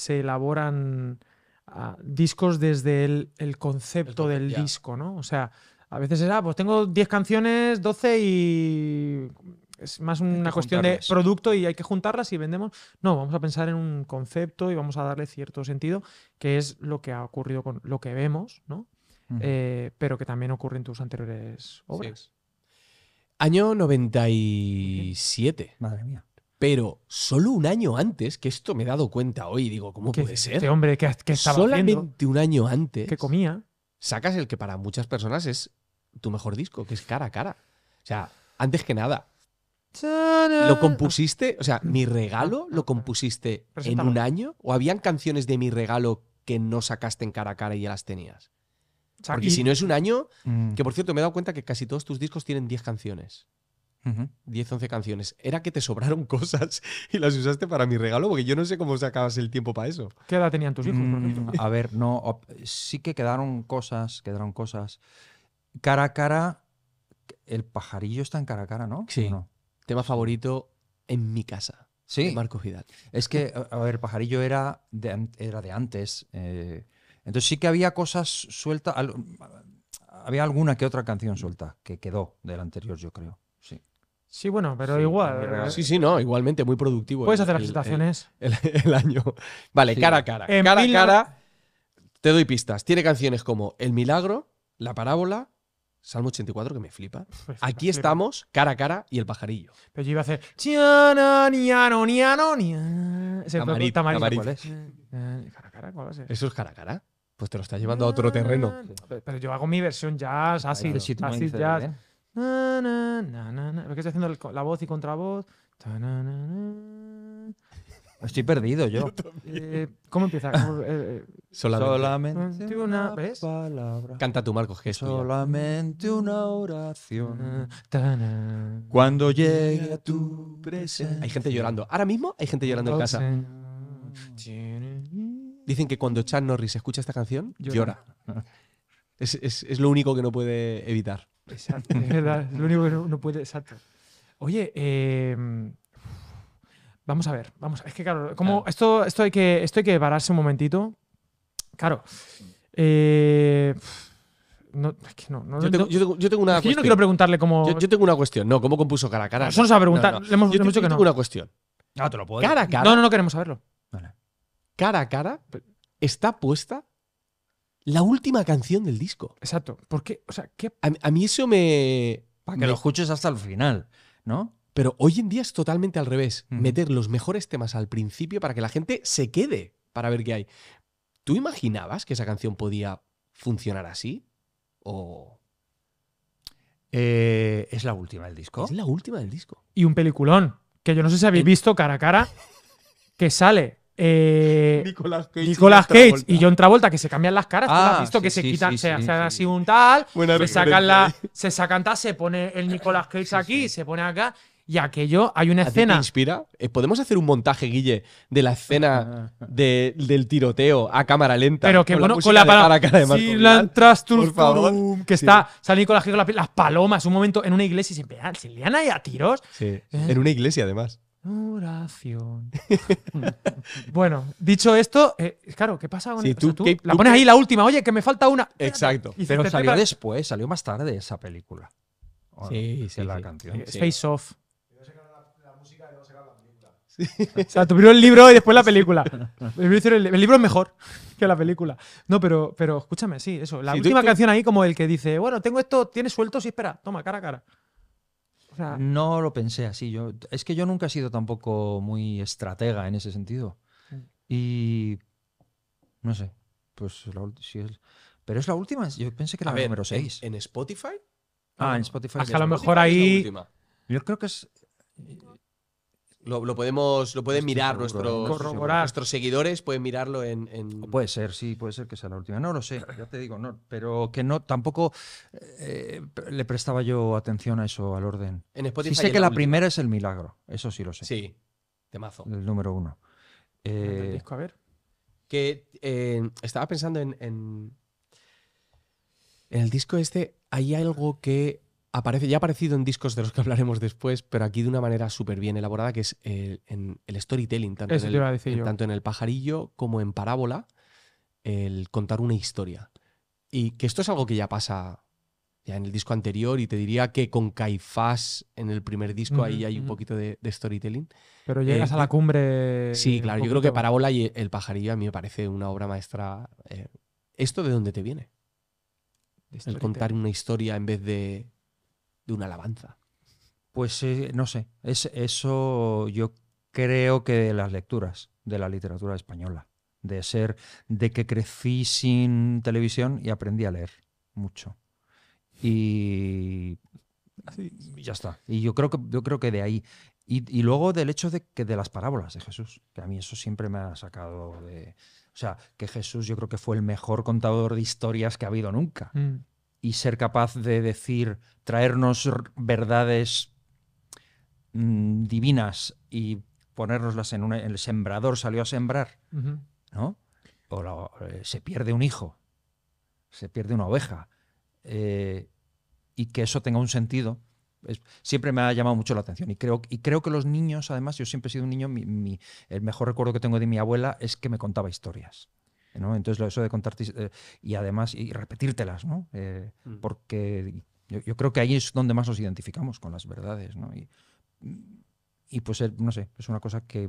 elaboran ah, discos desde el, concepto del disco, ¿no? O sea, a veces es, ah, pues tengo 10 canciones, 12 y es más una cuestión de producto y hay que juntarlas y vendemos. No, vamos a pensar en un concepto y vamos a darle cierto sentido, que es lo que ha ocurrido con lo que vemos, ¿no? Eh, pero que también ocurre en tus anteriores obras. Año 97. Madre mía. Pero solo un año antes, que esto me he dado cuenta hoy, digo, ¿cómo puede ser? Este hombre que, estaba Solamente un año antes. Que comía. Sacas el que para muchas personas es tu mejor disco, que es cara a cara. O sea, antes que nada, ¿Lo compusiste? O sea, ¿mi regalo ah, ah, lo ah. compusiste en un año? ¿O habían canciones de mi regalo que no sacaste en cara a cara y ya las tenías? Porque si no es un año, mm. que por cierto me he dado cuenta que casi todos tus discos tienen 10 canciones. 10, 11 canciones. Era que te sobraron <laughs> cosas y las usaste para mi regalo, porque yo no sé cómo sacabas el tiempo para eso. ¿Qué edad tenían tus hijos? Mm, a ver, no, sí que quedaron cosas, quedaron cosas. Cara a cara, el pajarillo está en cara a cara, ¿no? Sí. Tema favorito en mi casa. Sí. Marco Vidal. Es que, a ver, el pajarillo era de, era de antes. Eh, entonces sí que había cosas sueltas, había alguna que otra canción suelta que quedó del anterior, yo creo. Sí. Sí, bueno, pero igual. Eh, sí, sí, no, igualmente muy productivo. Puedes hacer las presentaciones. El, año. Vale, cara a cara. En cara a cara. Te doy pistas. Tiene canciones como El Milagro, La Parábola, Salmo 84, que me flipa. <laughs> Aquí estamos, cara a cara y el pajarillo. Pero yo iba a hacer. ¿Cuál es? Eh, cara cara, ¿cuál es? Eso es cara a cara pues te lo está llevando a otro ah, terreno. Pero yo hago mi versión jazz, así, ah, así. jazz. ¿eh? ¿Qué estoy haciendo la voz y contravoz. Estoy perdido yo. <laughs> Eh, ¿Cómo empieza? Eh, solamente, una palabra. Canta tu marco, Jesús. Solamente una oración. Cuando llegue a tu presencia. Hay gente llorando. Ahora mismo hay gente llorando en oh, casa. Dicen que cuando Chan Norris escucha esta canción, llora. Es, es, es, lo único que no puede evitar. Exacto, es verdad, es lo único que no, puede, exacto. Oye, em, vamos a ver, vamos Es que claro, como esto, esto, hay que, esto que pararse un momentito. Claro. Eh, no, es que no, yo, tengo, yo, una. cuestión. yo no quiero preguntarle cómo. Yo, tengo una cuestión, no, cómo compuso cara a cara. Eso se va a preguntar. Le hemos, dicho que tengo una cuestión. No, te lo puedo. No, no, no queremos saberlo. Vale cara a cara, está puesta la última canción del disco. Exacto. Porque, o sea, A, mí eso me. Para que lo escuches hasta el final, ¿no? Pero hoy en día es totalmente al revés. Meter los mejores temas al principio para que la gente se quede para ver qué hay. ¿Tú imaginabas que esa canción podía funcionar así? ¿O.? Eh, es la última del disco. Es la última del disco. Y un peliculón, que yo no sé si habéis eh. visto cara a cara, que sale Nicolás eh, Nicolas Cage, y, John Travolta que se cambian las caras. Ah, visto que se quitan, se hacen así un tal, se sacan, la, ¿eh? se sacan tal, se pone el Nicolas <laughs> Cage aquí, se pone acá. Y aquello, hay una escena. te inspira? Eh, ¿Podemos hacer un montaje, Guille, de la escena <laughs> del tiroteo a cámara lenta? Pero que con bueno, la con la palabra. Cara de Marco Que está, sale Nicolás Cage con las, palomas, un momento en una iglesia y ah, se, se lian ahí a tiros. En una iglesia, además. Oración. <laughs> bueno, dicho esto, eh, claro, ¿qué pasa con la pones ahí la última, oye, que me falta una. Exacto. Pero salió después, salió más tarde esa película. sí, sí, la canción. Eh, Face Off. o sea, tuvieron el libro y después la <laughs> película. El, libro es mejor <laughs> que la película. No, pero, pero escúchame, sí, eso. La última canción ahí, como el que dice, bueno, tengo esto, tienes sueltos y espera, toma, cara a cara. No lo pensé así. Yo, es que yo nunca he sido tampoco muy estratega en ese sentido. Mm. Y no sé, pues pero es la última, yo pensé que era la número 6. ¿En, Spotify? Ah, en Spotify. Ah, a lo mejor ahí. Yo creo que es lo, podemos, lo pueden este mirar nuestros, seguidores, pueden mirarlo en, Puede ser, sí, puede ser que sea la última. No lo sé, ya te digo, no, pero que no, tampoco eh, le prestaba yo atención a eso, al orden. Sí sé que la, primera es el milagro, eso sí lo sé. Sí, temazo. El número uno. el eh, disco, a ver. Que eh, estaba pensando en, en el disco este, hay algo que ya ha aparecido en discos de los que hablaremos después, pero aquí de una manera súper bien elaborada, que es el, en el storytelling, tanto, en el, tanto en el, pajarillo como en parábola, el contar una historia. Y que esto es algo que ya pasa ya en el disco anterior, y te diría que con Caifás en el primer disco ahí hay un poquito de, storytelling. Pero llegas eh, a la eh, cumbre. Sí, claro, yo creo que Parábola y El pajarillo a mí me parece una obra maestra. Eh, ¿Esto de dónde te viene? El contar una historia en vez de una alabanza. Pues eh, no sé, eso yo creo que de las lecturas de la literatura española, de ser, de que crecí sin televisión y aprendí a leer mucho. Y ya está. Y yo creo que, yo creo que de ahí. Y, luego del hecho de que de las parábolas de Jesús, que a mí eso siempre me ha sacado de... O sea, que Jesús yo creo que fue el mejor contador de historias que ha habido nunca. Mm y ser capaz de decir, traernos verdades mm, divinas y ponérnoslas en un, el sembrador salió a sembrar, ¿no? O eh, se pierde un hijo, se pierde una oveja, eh, y que eso tenga un sentido. siempre me ha llamado mucho la atención y creo, y creo que los niños, además, yo siempre he sido un niño, mi, el mejor recuerdo que tengo de mi abuela es que me contaba historias. Entonces, eso de contarte eh, y además y repetírtelas, ¿no? Eh, mm. Porque yo, creo que ahí es donde más nos identificamos con las verdades, ¿no? Y, pues, eh, no sé, es una cosa que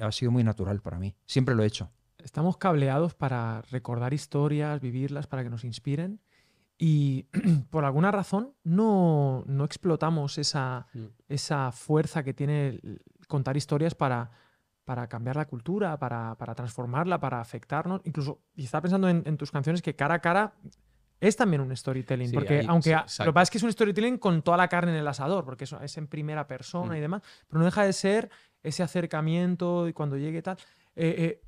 ha, sido muy natural para mí. Siempre lo he hecho. Estamos cableados para recordar historias, vivirlas, para que nos inspiren. Y <clears throat> por alguna razón no, no explotamos esa, mm. esa fuerza que tiene contar historias para, para cambiar la cultura, para, transformarla, para afectarnos. Incluso, y estaba pensando en, tus canciones que cara a cara es también un storytelling, porque aunque lo que pasa es que es un storytelling con toda la carne en el asador, porque es, es en primera persona y mm. demás, pero no deja de ser ese acercamiento y cuando llegue tal. Eh, eh,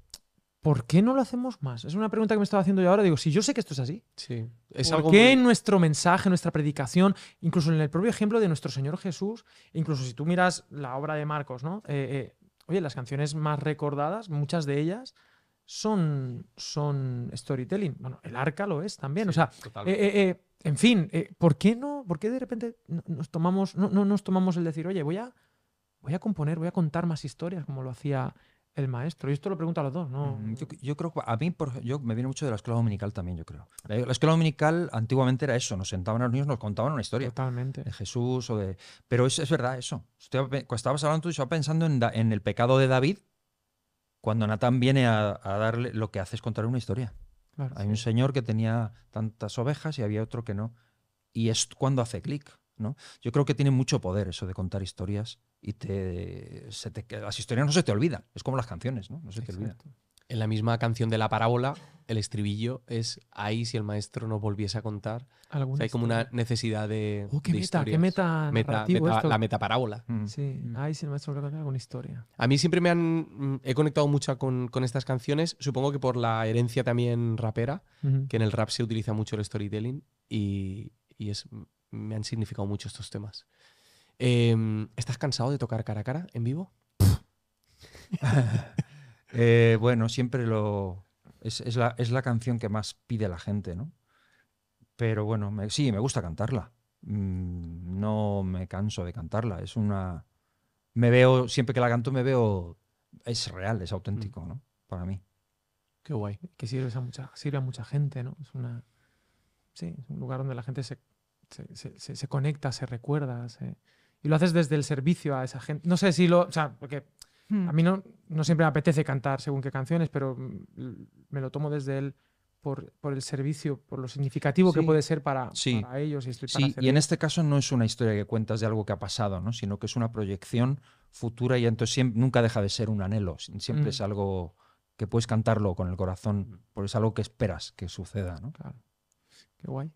¿Por qué no lo hacemos más? Es una pregunta que me estaba haciendo yo ahora. Digo, si yo sé que esto es así, sí, es ¿por algo qué en nuestro mensaje, nuestra predicación, incluso en el propio ejemplo de nuestro Señor Jesús, incluso si tú miras la obra de Marcos, ¿no? Eh, oye, las canciones más recordadas, muchas de ellas, son, son storytelling. Bueno, el arca lo es también. o sea, eh, eh, eh, en fin, ¿por qué no? ¿Por qué de repente nos tomamos, no, nos tomamos el decir, oye, voy a, voy a componer, voy a contar más historias como lo hacía el maestro? Y esto lo pregunta a los dos, ¿no? Mm, yo, creo que a mí yo, me viene mucho de la escuela dominical también, yo creo. Eh, la, escuela dominical antiguamente era eso, nos sentaban a los niños, nos contaban una historia. Totalmente. De Jesús o de... Pero es, es verdad eso. cuando estabas hablando tú, estaba pensando en, el pecado de David, cuando Natán viene a, darle lo que hace es contar una historia. Hay un señor que tenía tantas ovejas y había otro que no. Y es cuando hace clic, ¿no? Yo creo que tiene mucho poder eso de contar historias y te, las historias no se te olvidan. Es como las canciones, ¿no? No se te olvidan. En la misma canción de la parábola, el estribillo es ahí si el maestro nos volviese a contar. hay como una necesidad de. Oh, qué meta, La metaparábola. Mm. Sí, mm. ahí si el maestro nos contar alguna historia. A mí siempre me han. Mm, he conectado mucho con, estas canciones, supongo que por la herencia también rapera, que en el rap se utiliza mucho el storytelling y, y es, me han significado mucho estos temas. Em, ¿Estás cansado de tocar cara a cara en vivo? <laughs> Eh, bueno, siempre lo. Es, la, canción que más pide la gente, ¿no? Pero bueno, sí, me gusta cantarla. Mm, no me canso de cantarla. Es una. Me veo, siempre que la canto, me veo. Es real, es auténtico, mm. ¿no? Para mí. Qué guay. Que sirve a mucha, sirve a mucha gente, ¿no? Es una. Sí, es un lugar donde la gente se conecta, se recuerda, se y lo haces desde el servicio a esa gente. No sé si lo. O sea, porque hmm. a mí no, no siempre me apetece cantar según qué canciones, pero me lo tomo desde él Por, por, el servicio, por lo significativo que puede ser para, para ellos. Y, sí, y en este caso no es una historia que cuentas de algo que ha pasado, ¿no? sino que es una proyección futura y entonces nunca deja de ser un anhelo, siempre es hmm. algo que puedes cantarlo con el corazón, hmm. porque es algo que esperas que suceda. Claro. Qué guay.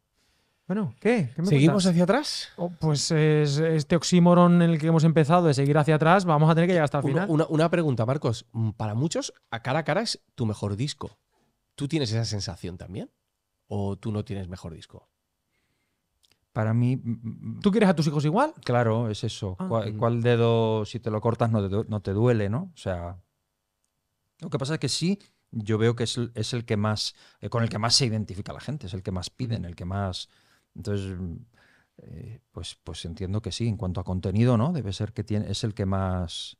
Bueno, ¿qué? ¿Seguimos hacia atrás? Oh, pues este oxímoron en el que hemos empezado de seguir hacia atrás, vamos a tener que llegar hasta el final. Una, pregunta, Marcos. Mm, para muchos, a cara a cara es tu mejor disco. ¿Tú tienes esa sensación también? ¿O tú no tienes mejor disco? Para mí. Mm, mm, ¿Tú quieres a tus hijos igual? Claro, es eso. Ah. ¿Cuál, dedo, si te lo cortas, no te, duele, ¿no? O sea. Lo que pasa es que sí, yo veo que es el, que más. Eh, con el que más se identifica la gente, es el que más piden, el que más entonces, eh, pues, pues entiendo que sí, en cuanto a contenido, ¿no? Debe ser que tiene, es el que más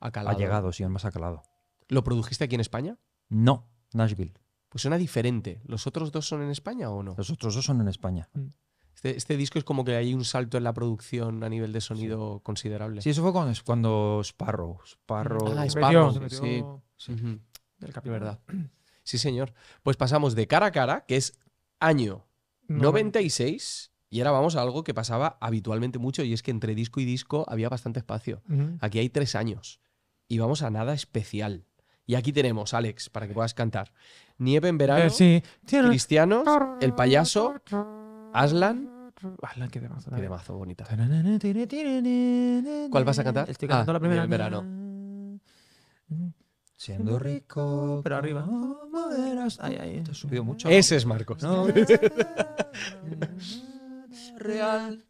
ha llegado, sí, el más acalado. ¿Lo produjiste aquí en España? No, Nashville. Pues suena diferente. ¿Los otros dos son en España o no? Los otros dos son en España. Mm. Este, este, disco es como que hay un salto en la producción a nivel de sonido considerable. Sí, eso fue cuando, Sparrow. Sparrow. Ah, Sparrow. sí. sí. verdad. Sí, señor. Pues pasamos de cara a cara, que es año 96. Y ahora vamos a algo que pasaba habitualmente mucho y es que entre disco y disco había bastante espacio. Aquí hay tres años y vamos a nada especial. Y aquí tenemos, Alex, para que puedas cantar. Nieve en verano, eh, Cristianos, El payaso, Aslan. Aslan, qué mazo Qué mazo bonita. ¿Cuál vas a cantar? Ah, la primera. en verano. Siendo rico. Pero arriba. maderas Ay, ay, esto subido mucho. Ese es Marcos. No. Real.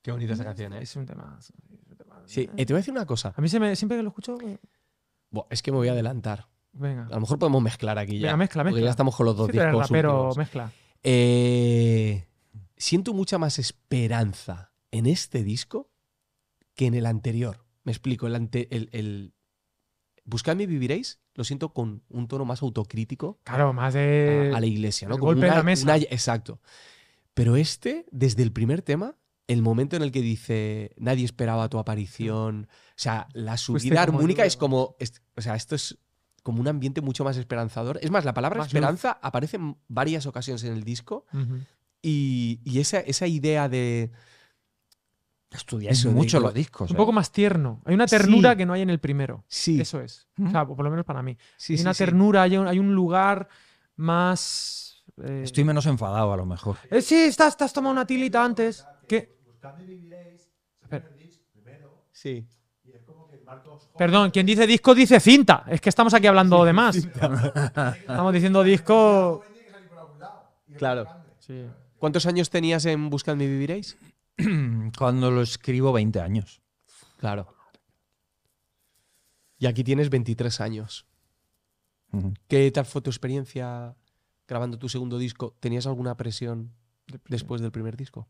Qué bonita esa canción, ¿eh? Es un tema. sí, eh, te voy a decir una cosa. A mí me, siempre que lo escucho. Bueno, es que me voy a adelantar. Venga. A lo mejor podemos mezclar aquí ya. Venga, mezcla, mezcla. Porque ya estamos con los dos discos. Pero mezcla. Eh, siento mucha más esperanza en este disco que en el anterior. Me explico, el, ante, Buscadme y viviréis, lo siento, con un tono más autocrítico. Claro, más de. A, la iglesia, ¿no? golpearme golpe la mesa. exacto. Pero este, desde el primer tema, el momento en el que dice nadie esperaba tu aparición, o sea, la subida armónica es como. o sea, esto es como un ambiente mucho más esperanzador. Es más, la palabra esperanza aparece en varias ocasiones en el disco y, esa idea de Estudiáis mucho los discos. Un ¿eh? poco más tierno. Hay una ternura que no hay en el primero. Sí. Eso es. O sea, por lo menos para mí. Sí, hay una ternura, hay un, lugar más. Eh, Estoy menos enfadado, a lo mejor. Eh, sí, estás, estás tomando una tilita antes. ¿Qué? Sí. Perdón, quien dice disco dice cinta. Es que estamos aquí hablando de más. <laughs> estamos diciendo disco. Claro. ¿Cuántos años tenías en Buscando y Viviréis? <clears throat> cuando lo escribo 20 años. Claro. Y aquí tienes 23 años. ¿Qué tal fue tu experiencia grabando tu segundo disco? ¿Tenías alguna presión después del primer disco?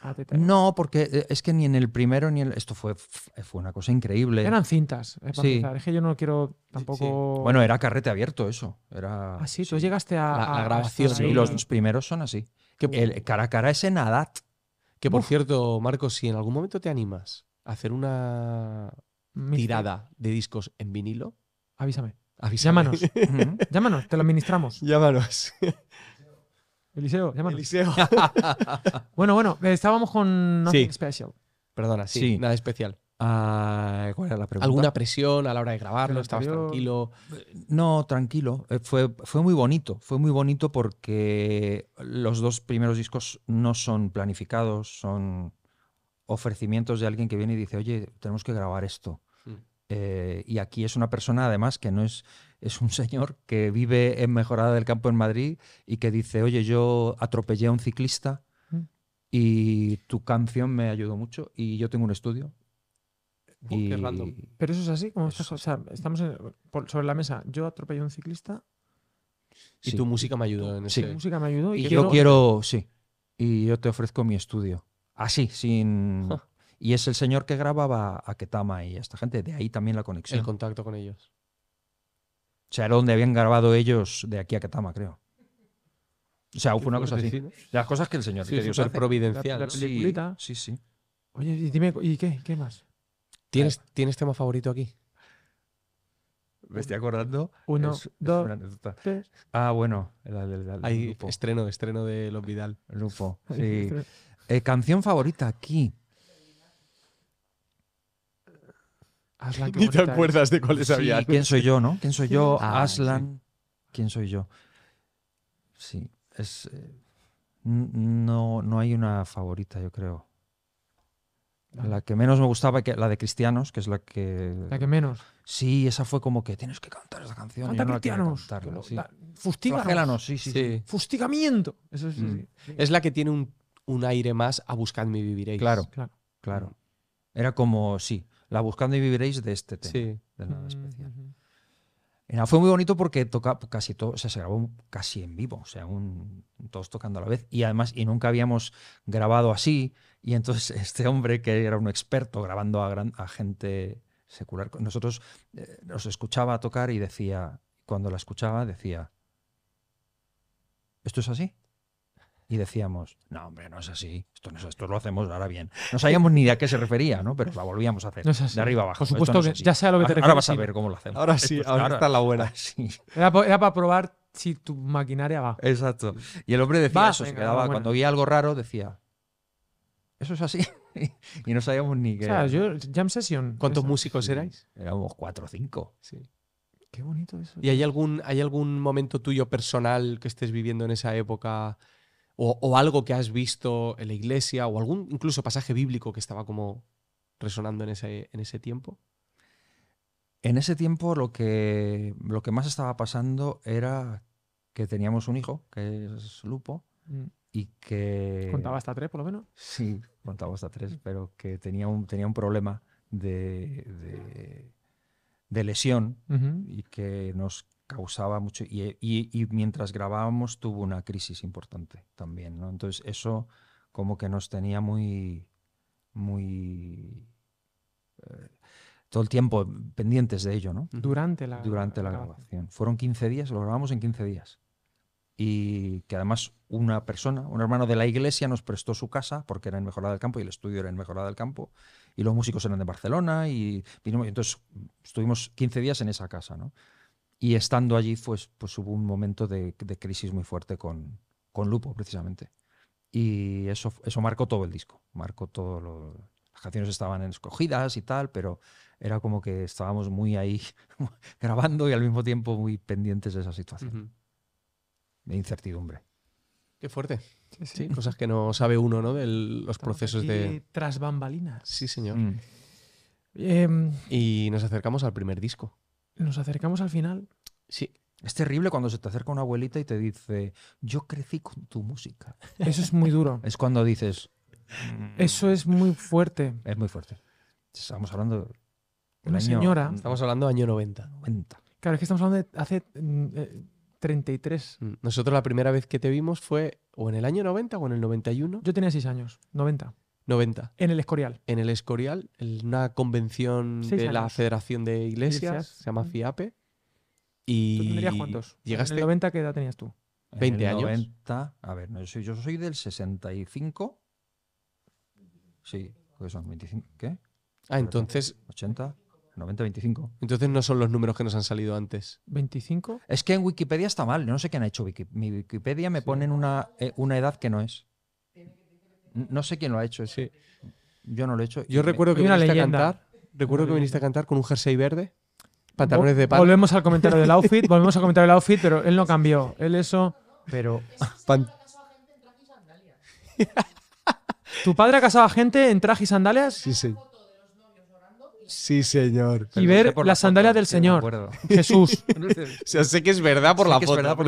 Ah, no, porque eh, es que ni en el primero ni en el... Esto fue, fue una cosa increíble. Eran cintas, eh, sí. Es que yo no quiero tampoco... Bueno, era carrete abierto eso. Era... Ah, sí, tú llegaste a... grabación. los, primeros son así. el cara a cara es en adapt que por cierto, Marcos, si en algún momento te animas a hacer una tirada de discos en vinilo, avísame. avísame. Llámanos. <laughs> Llámanos, te lo administramos. Llámanos. Eliseo, llámanos. Eliseo. <laughs> bueno, bueno, estábamos con Nothing Special. Perdona, sí, nada especial. Ah, ¿cuál era la pregunta? ¿Alguna presión a la hora de grabarlo? ¿Estabas tranquilo? No, tranquilo. Eh, fue, fue muy bonito. Fue muy bonito porque los dos primeros discos no son planificados, son ofrecimientos de alguien que viene y dice, oye, tenemos que grabar esto. Mm. Eh, y aquí es una persona, además, que no es, es un señor que vive en Mejorada del Campo en Madrid y que dice, oye, yo atropellé a un ciclista mm. y tu canción me ayudó mucho y yo tengo un estudio pero eso es así, como estamos sobre la mesa. Yo atropello a un ciclista. Y tu música me ayudó en música me ayudó. Y, yo quiero, sí. Y yo te ofrezco mi estudio. Así, ah, sin. <laughs> y es el señor que grababa a Ketama y a esta gente. De ahí también la conexión. El contacto con ellos. O sea, era donde habían grabado ellos de aquí a Ketama, creo. O sea, fue una cosa así. las cosas que el señor quería que providencial. sí, sí, sí. Oye, dime, ¿y qué? ¿Qué más? ¿Tienes, tema favorito aquí? Me estoy acordando. Uno, dos, Ah, bueno. El, estreno, estreno de Los Vidal. Lupo, <laughs> sí. Eh, canción favorita aquí. Aslan, ah, Ni te acuerdas de cuáles sí, había. ¿Quién soy yo, no? ¿Quién soy yo? Ah, Aslan. ¿Quién soy yo? Sí, es. Eh, no, no hay una favorita, yo creo. La que menos me gustaba, que, la de Cristianos, que es la que. La que menos. Sí, esa fue como que tienes que cantar esa canción. Canta Cristianos. Cantarla, Sí, Fustigamiento. Eso es, mm. es la que tiene un, aire más a Buscadme y viviréis. Claro, claro. claro. Era como, sí, la Buscando y viviréis de este tema. Sí. De nada mm, especial. fue muy bonito porque toca casi todo, o sea, se grabó casi en vivo, o sea, un, todos tocando a la vez. Y además, y nunca habíamos grabado así. Y entonces <laughs> este hombre, que era un experto grabando a, gente secular, nosotros eh, nos escuchaba tocar y decía, cuando la escuchaba, decía, ¿esto es así? Y decíamos, no, hombre, no es así, esto, no lo hacemos ahora bien. No sabíamos ni a qué se refería, ¿no? Pero la volvíamos a hacer, de arriba abajo. Por supuesto que ya sea lo que te Ahora vas a ver cómo lo hacemos. Ahora sí, ahora, está la buena. <laughs> Sí. Era, para, probar si tu maquinaria va. Exacto. Y el hombre decía eso, quedaba, cuando veía algo raro, decía, eso es así. <laughs> y no sabíamos ni qué. O sea, Jam Session. ¿Cuántos músicos erais? Éramos cuatro o cinco. Sí. Qué bonito eso. ¿Y hay algún, hay algún momento tuyo personal que estés viviendo en esa época? O, algo que has visto en la iglesia, o algún incluso pasaje bíblico que estaba como resonando en ese, en ese tiempo? En ese tiempo lo que, lo que más estaba pasando era que teníamos un hijo, que es Lupo, mm y que... Contaba hasta tres, por lo menos. Sí, contaba hasta tres, pero que tenía un, tenía un problema de, de, lesión y que nos causaba mucho... Y, mientras grabábamos tuvo una crisis importante también, ¿no? Entonces eso como que nos tenía muy... muy eh, todo el tiempo pendientes de ello, ¿no? Durante la, Durante la, grabación. Fueron 15 días, lo grabamos en 15 días y que además una persona, un hermano de la iglesia nos prestó su casa porque era en Mejorada del Campo y el estudio era en Mejorada del Campo y los músicos eran de Barcelona y, entonces estuvimos 15 días en esa casa, ¿no? Y estando allí pues, pues hubo un momento de, crisis muy fuerte con, con, Lupo precisamente y eso, eso marcó todo el disco, marcó todo las canciones estaban escogidas y tal, pero era como que estábamos muy ahí <laughs> grabando y al mismo tiempo muy pendientes de esa situación incertidumbre. Qué fuerte. Sí, cosas que no sabe uno, ¿no? De los procesos de. Tras bambalinas. Sí, señor. Mm. Em, y nos acercamos al primer disco. Nos acercamos al final. Sí. Es terrible cuando se te acerca una abuelita y te dice, yo crecí con tu música. Eso es muy duro. es cuando dices... Mm, Eso es muy fuerte. Es muy fuerte. Estamos hablando de una señora. Estamos hablando de año 90. 90. Claro, es que estamos hablando de hace... Mm, eh, 33. Mm, nosotros la primera vez que te vimos fue o en el año 90 o en el 91. Yo tenía 6 años, 90. 90. En el Escorial. En el Escorial, en una convención de la Federación de Iglesias, se llama FIAPE. Y ¿Tú tendrías cuántos? Llegaste... ¿En el 90 qué edad tenías tú? 20 años. 90, a ver, yo, soy, del 65. Sí, pues son 25. ¿Qué? Ah, entonces. 80. 90-25. Entonces no son los números que nos han salido antes. ¿25? Es que en Wikipedia está mal, no sé quién ha hecho Wikipedia. Mi Wikipedia me ponen eh, una, edad que no es. No sé quién lo ha hecho. Sí. Yo no lo he hecho. Yo recuerdo que viniste a cantar. Recuerdo que viniste a cantar con un jersey verde, pantalones de palo. Volvemos al comentario del outfit, <laughs> volvemos al comentario del outfit, pero él no cambió. Él eso. Pero. <laughs> ¿Tu padre ha casado a gente en trajes y sandalias? Sí, sí. Sí, señor. y ver las la sandalias del Señor. Jesús. sé que es verdad por la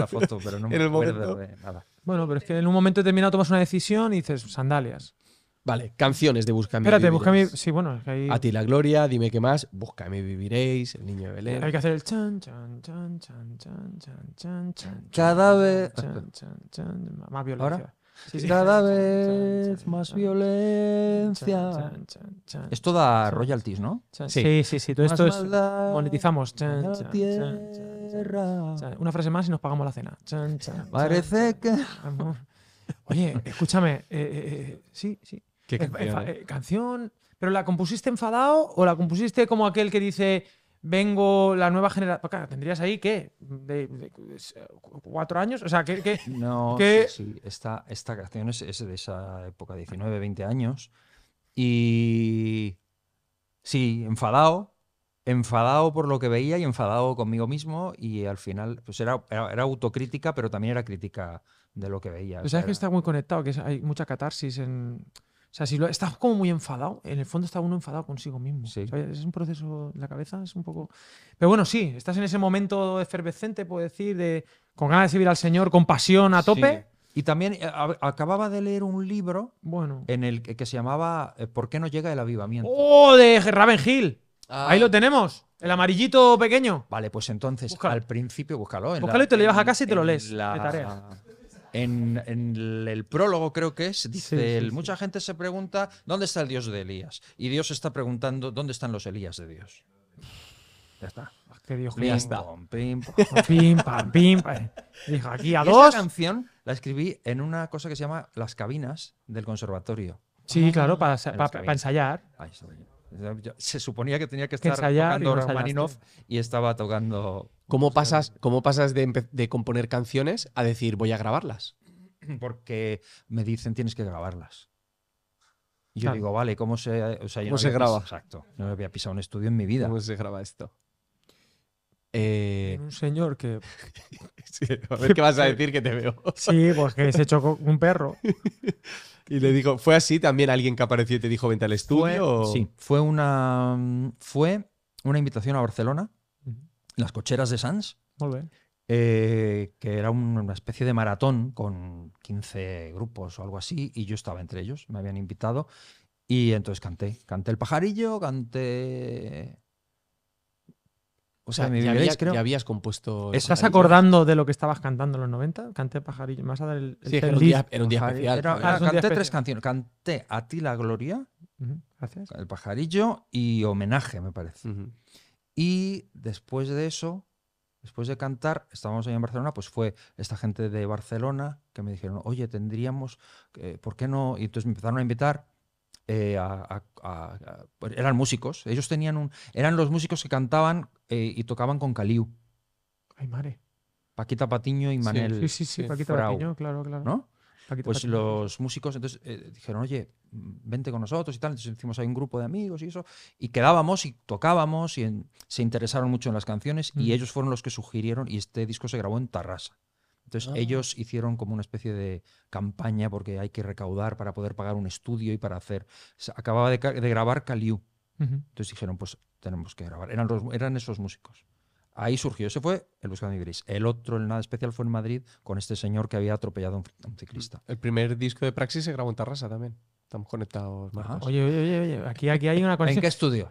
foto. pero no Bueno, pero es que en un momento determinado tomas una decisión y dices sandalias. Vale, canciones de Búscame. Espérate, Búscame. Sí, bueno, A ti la gloria, dime qué más. Búscame viviréis, el niño de Belén. Hay que hacer el chan, chan, chan, chan, chan, chan, chan, chan. Cada vez. Chan, más violencia cada vez más violencia. Esto da royalties, ¿no? Sí, sí, sí. Todo esto es. Monetizamos. Una frase más y nos pagamos la cena. Parece que. Oye, escúchame. Eh, eh, eh, sí, sí. canción? canción? ¿Pero la compusiste enfadado o la compusiste como aquel que dice vengo la nueva generación. Pues ¿Tendrías ahí qué? Eh, cuatro años? O sea, ¿qué? <laughs> no, sí, Esta, esta canción es, de esa época, 19, 20 años. Y. Sí, enfadado. Enfadado por lo que veía y enfadado conmigo mismo. Y al final, pues era, era, autocrítica, pero también era crítica de lo que veía. Pues sabes que está muy conectado, que hay mucha catarsis en o sea, si lo, estás como muy enfadado, en el fondo está uno enfadado consigo mismo. Sí. Es un proceso, la cabeza es un poco... Pero bueno, sí, estás en ese momento efervescente, puedo decir, de, con ganas de servir al Señor, con pasión a tope. Y también eh, acababa de leer un libro bueno. en el que, se llamaba eh, ¿Por qué no llega el avivamiento? ¡Oh! De Raven Hill. Ah. Ahí lo tenemos. El amarillito pequeño. Vale, pues entonces al principio búscalo. búscalo y te lo llevas a casa y te lo lees. La... tarea. En, el, prólogo creo que es, dice, mucha gente se pregunta, ¿dónde está el Dios de Elías? Y Dios está preguntando, ¿dónde están los Elías de Dios? Ya está. Ah, que Dios ya está. pam, pim, Dijo, aquí a dos. Esta canción la escribí en una cosa que se llama Las cabinas del conservatorio. Sí, claro, para, ensayar. Ahí está bien. Se suponía que tenía que estar tocando Rachmaninoff y estaba tocando. ¿Cómo pues, pasas, eh, cómo pasas de, componer canciones a decir voy a grabarlas? <clears throat> Porque me dicen tienes que grabarlas. Y yo ah. digo, vale, ¿cómo se, no se graba? exacto. No había pisado un estudio en mi vida. ¿Cómo se graba esto? Eh, un señor que. <laughs> a ver qué vas a <laughs> decir que te veo. sí, pues se chocó un perro. <laughs> Y le digo, ¿fue así también alguien que apareció y te dijo vente al Sí, fue una, fue una invitación a Barcelona, las cocheras de Sans, eh, que era una especie de maratón con 15 grupos o algo así, y yo estaba entre ellos, me habían invitado. Y entonces canté, canté El Pajarillo, canté o sea, ya, habías, compuesto. ¿Estás acordando de lo que estabas cantando en los 90? Canté Pajarillo. más a dar el. sí, era un, día, especial. Ah, canté tres canciones. Canté A ti la gloria. El pajarillo y homenaje, me parece. Y después de eso, después de cantar, estábamos ahí en Barcelona, pues fue esta gente de Barcelona que me dijeron, oye, tendríamos, eh, ¿por qué no? Y entonces me empezaron a invitar eh, eran músicos. Ellos tenían un, eran los músicos que cantaban eh, y tocaban con Caliu Ay, Paquita Patiño y Manel. Sí, sí, sí, Paquita Patiño, claro, claro. pues los músicos entonces eh, dijeron, oye, vente con nosotros y tal. Entonces hicimos ahí un grupo de amigos y eso. Y quedábamos y tocábamos y se interesaron mucho en las canciones y mm. ellos fueron los que sugirieron y este disco se grabó en Tarrasa. Entonces ah. ellos hicieron como una especie de campaña porque hay que recaudar para poder pagar un estudio y para hacer... Acababa de, grabar Caliú. Entonces dijeron, pues tenemos que grabar. Eran, eran esos músicos. Ahí surgió, ese fue el de Gris. El otro, el nada especial, fue en Madrid con este señor que había atropellado a un, ciclista. El primer disco de Praxis se grabó en Tarrasa también. Estamos conectados. Ah, oye, oye, oye, oye, Aquí, aquí hay una conexión. ¿En qué estudio?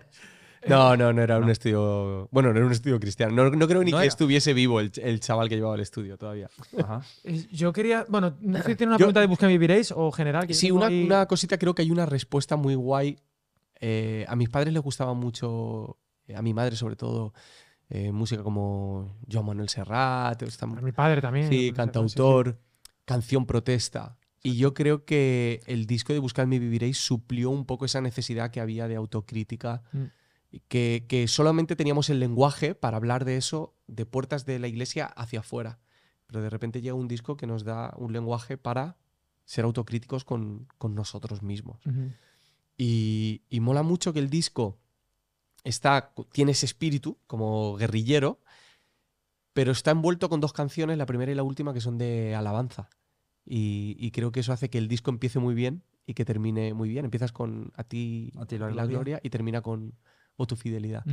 No, eh, no, no era un estudio. Bueno, no era un estudio cristiano. No, creo ni que estuviese vivo el, chaval que llevaba el estudio todavía. Ajá. Eh, yo quería. Bueno, no sé si tiene una pregunta de de Busca Viviréis o general. Que sí, una, cosita, creo que hay una respuesta muy guay. Eh, a mis padres les gustaba mucho, a mi madre sobre todo, música como Joan Manuel Serrat. A mi padre también. Sí, cantautor, canción protesta. Y yo creo que el disco de Buscadme Viviréis suplió un poco esa necesidad que había de autocrítica. Mm que, solamente teníamos el lenguaje para hablar de eso de puertas de la iglesia hacia afuera. Pero de repente llega un disco que nos da un lenguaje para ser autocríticos con, nosotros mismos. y, mola mucho que el disco está, tiene ese espíritu como guerrillero, pero está envuelto con dos canciones, la primera y la última, que son de alabanza. Y, creo que eso hace que el disco empiece muy bien y que termine muy bien. Empiezas con A ti, a la, gloria y termina con, o tu fidelidad.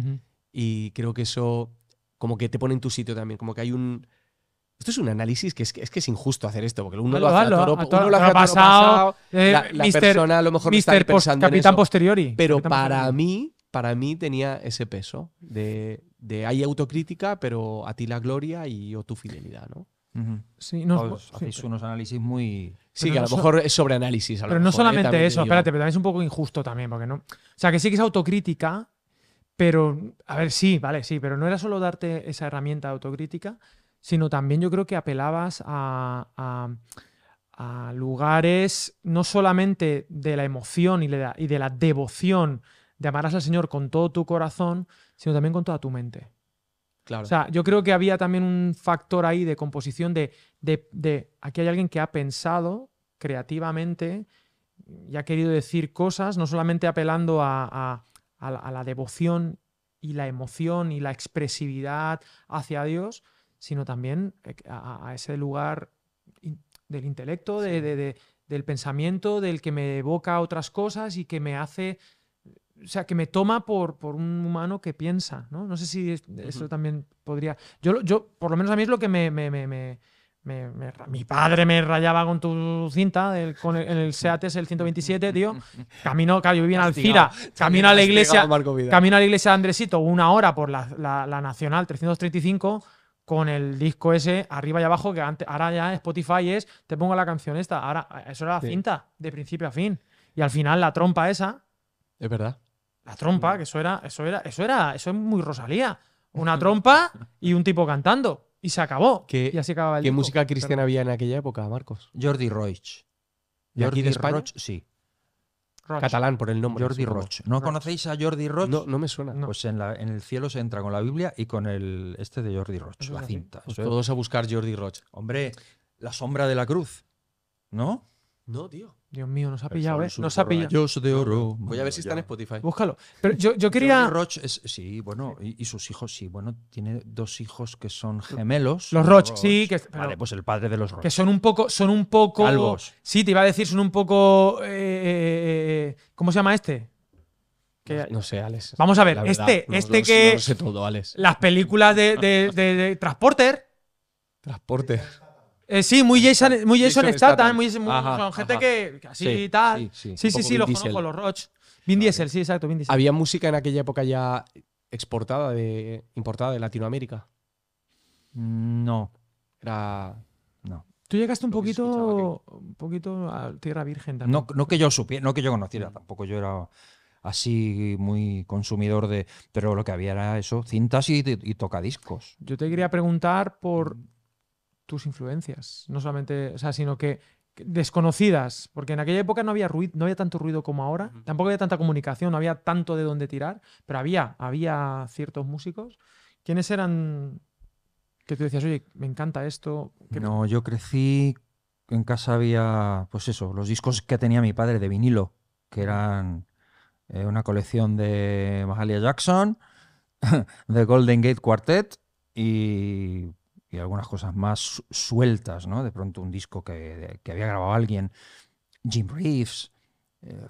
Y creo que eso como que te pone en tu sitio también, como que hay un... Esto es un análisis que es, que es, injusto hacer esto, porque uno lo, hace a uno lo pasado, la, eh, persona a lo mejor está pensando Capitán Posteriori. Pero para mí, para mí tenía ese peso de, hay autocrítica, pero a ti la gloria y yo tu fidelidad, ¿no? Sí, no, pues, hacéis unos análisis muy. Sí, a lo mejor es es sobreanálisis. Pero no eh, solamente eso, espérate, pero también es un poco injusto también, porque no. O sea, que sí que es autocrítica, pero, a ver, sí, vale, sí, pero no era solo darte esa herramienta de autocrítica, sino también yo creo que apelabas a, lugares no solamente de la emoción y de la, devoción de amarás al Señor con todo tu corazón, sino también con toda tu mente. Claro. O sea, yo creo que había también un factor ahí de composición de, aquí hay alguien que ha pensado creativamente y ha querido decir cosas, no solamente apelando a, a la, devoción y la emoción y la expresividad hacia Dios, sino también eh, a, ese lugar del intelecto, del pensamiento, del que me evoca otras cosas y que me hace, o sea, que me toma por, un humano que piensa, ¿no? sé si eso también podría... Yo, yo, por lo menos a mí es lo que me mi padre me rayaba con tu cinta con el, Seat Seat el 127, <laughs> tío. Camino, claro, yo vivía en Alcira, camino a la iglesia, camino a la iglesia de Andresito, una hora por la, Nacional 335 con el disco ese arriba y abajo, que ahora ya Spotify es, te pongo la canción esta, ahora eso era la cinta, de principio a fin. Y al final la trompa esa. Es verdad. La trompa, mm. que eso era, eso era, eso era, eso es muy Rosalía. Una <laughs> trompa y un tipo cantando. Y se acabó. ¿Qué, música cristiana había en aquella época, Marcos? Jordi Roig. Jordi aquí sí. Catalán por el nombre. Jordi ¿No conocéis a Jordi Roig? No, no me suena. Pues en, el cielo se entra con la Biblia y con el este de Jordi Roig, la cinta. Pues todos a buscar Jordi Roig. Hombre, la sombra de la cruz. ¿No? No, tío. Dios mío, nos ha pillado, ¿eh? Nos ha pillado. de oro. Voy a ver si está en Spotify. Búscalo. Pero yo, quería. Los Roch sí, bueno, y, sus hijos, sí, bueno, tiene dos hijos que son gemelos. Los Roach, sí, vale, pues el padre de los Roch. Que son un poco. Son un poco. Sí, te iba a decir, son un poco. Eh, eh, eh, ¿Cómo se llama este? Que- No sé, Alex. Vamos a ver, este- este que- no sé todo, Alex. Las películas de, de, <laughs> Transporter. Eh, sí, muy Jason, muy Jason, Statham, gente que, así y tal. Sí, sí, sí, los conozco, los Roach. Vin Diesel, sí, exacto, Vin Diesel. ¿Había música en aquella época ya exportada, de, importada de Latinoamérica? No. Era... No. Tú llegaste un poquito, un poquito a Tierra Virgen también. No, que yo supiera, no que yo conociera, mm. tampoco yo era así muy consumidor de. Pero lo que había era eso, cintas y, y, tocadiscos. Yo te quería preguntar por mm tus influencias. No solamente, o sea, sino que desconocidas, porque en aquella época no había ruido, no había tanto ruido como ahora, tampoco había tanta comunicación, no había tanto de dónde tirar, pero había, había ciertos músicos. ¿Quiénes eran que tú decías, oye, me encanta esto? No, yo crecí, en casa había, pues eso, los discos que tenía mi padre de vinilo, que eran eh, una colección de Mahalia Jackson, <laughs> de Golden Gate Quartet y y algunas cosas más sueltas, ¿no? De pronto un disco que, había grabado alguien, Jim Reeves, eh,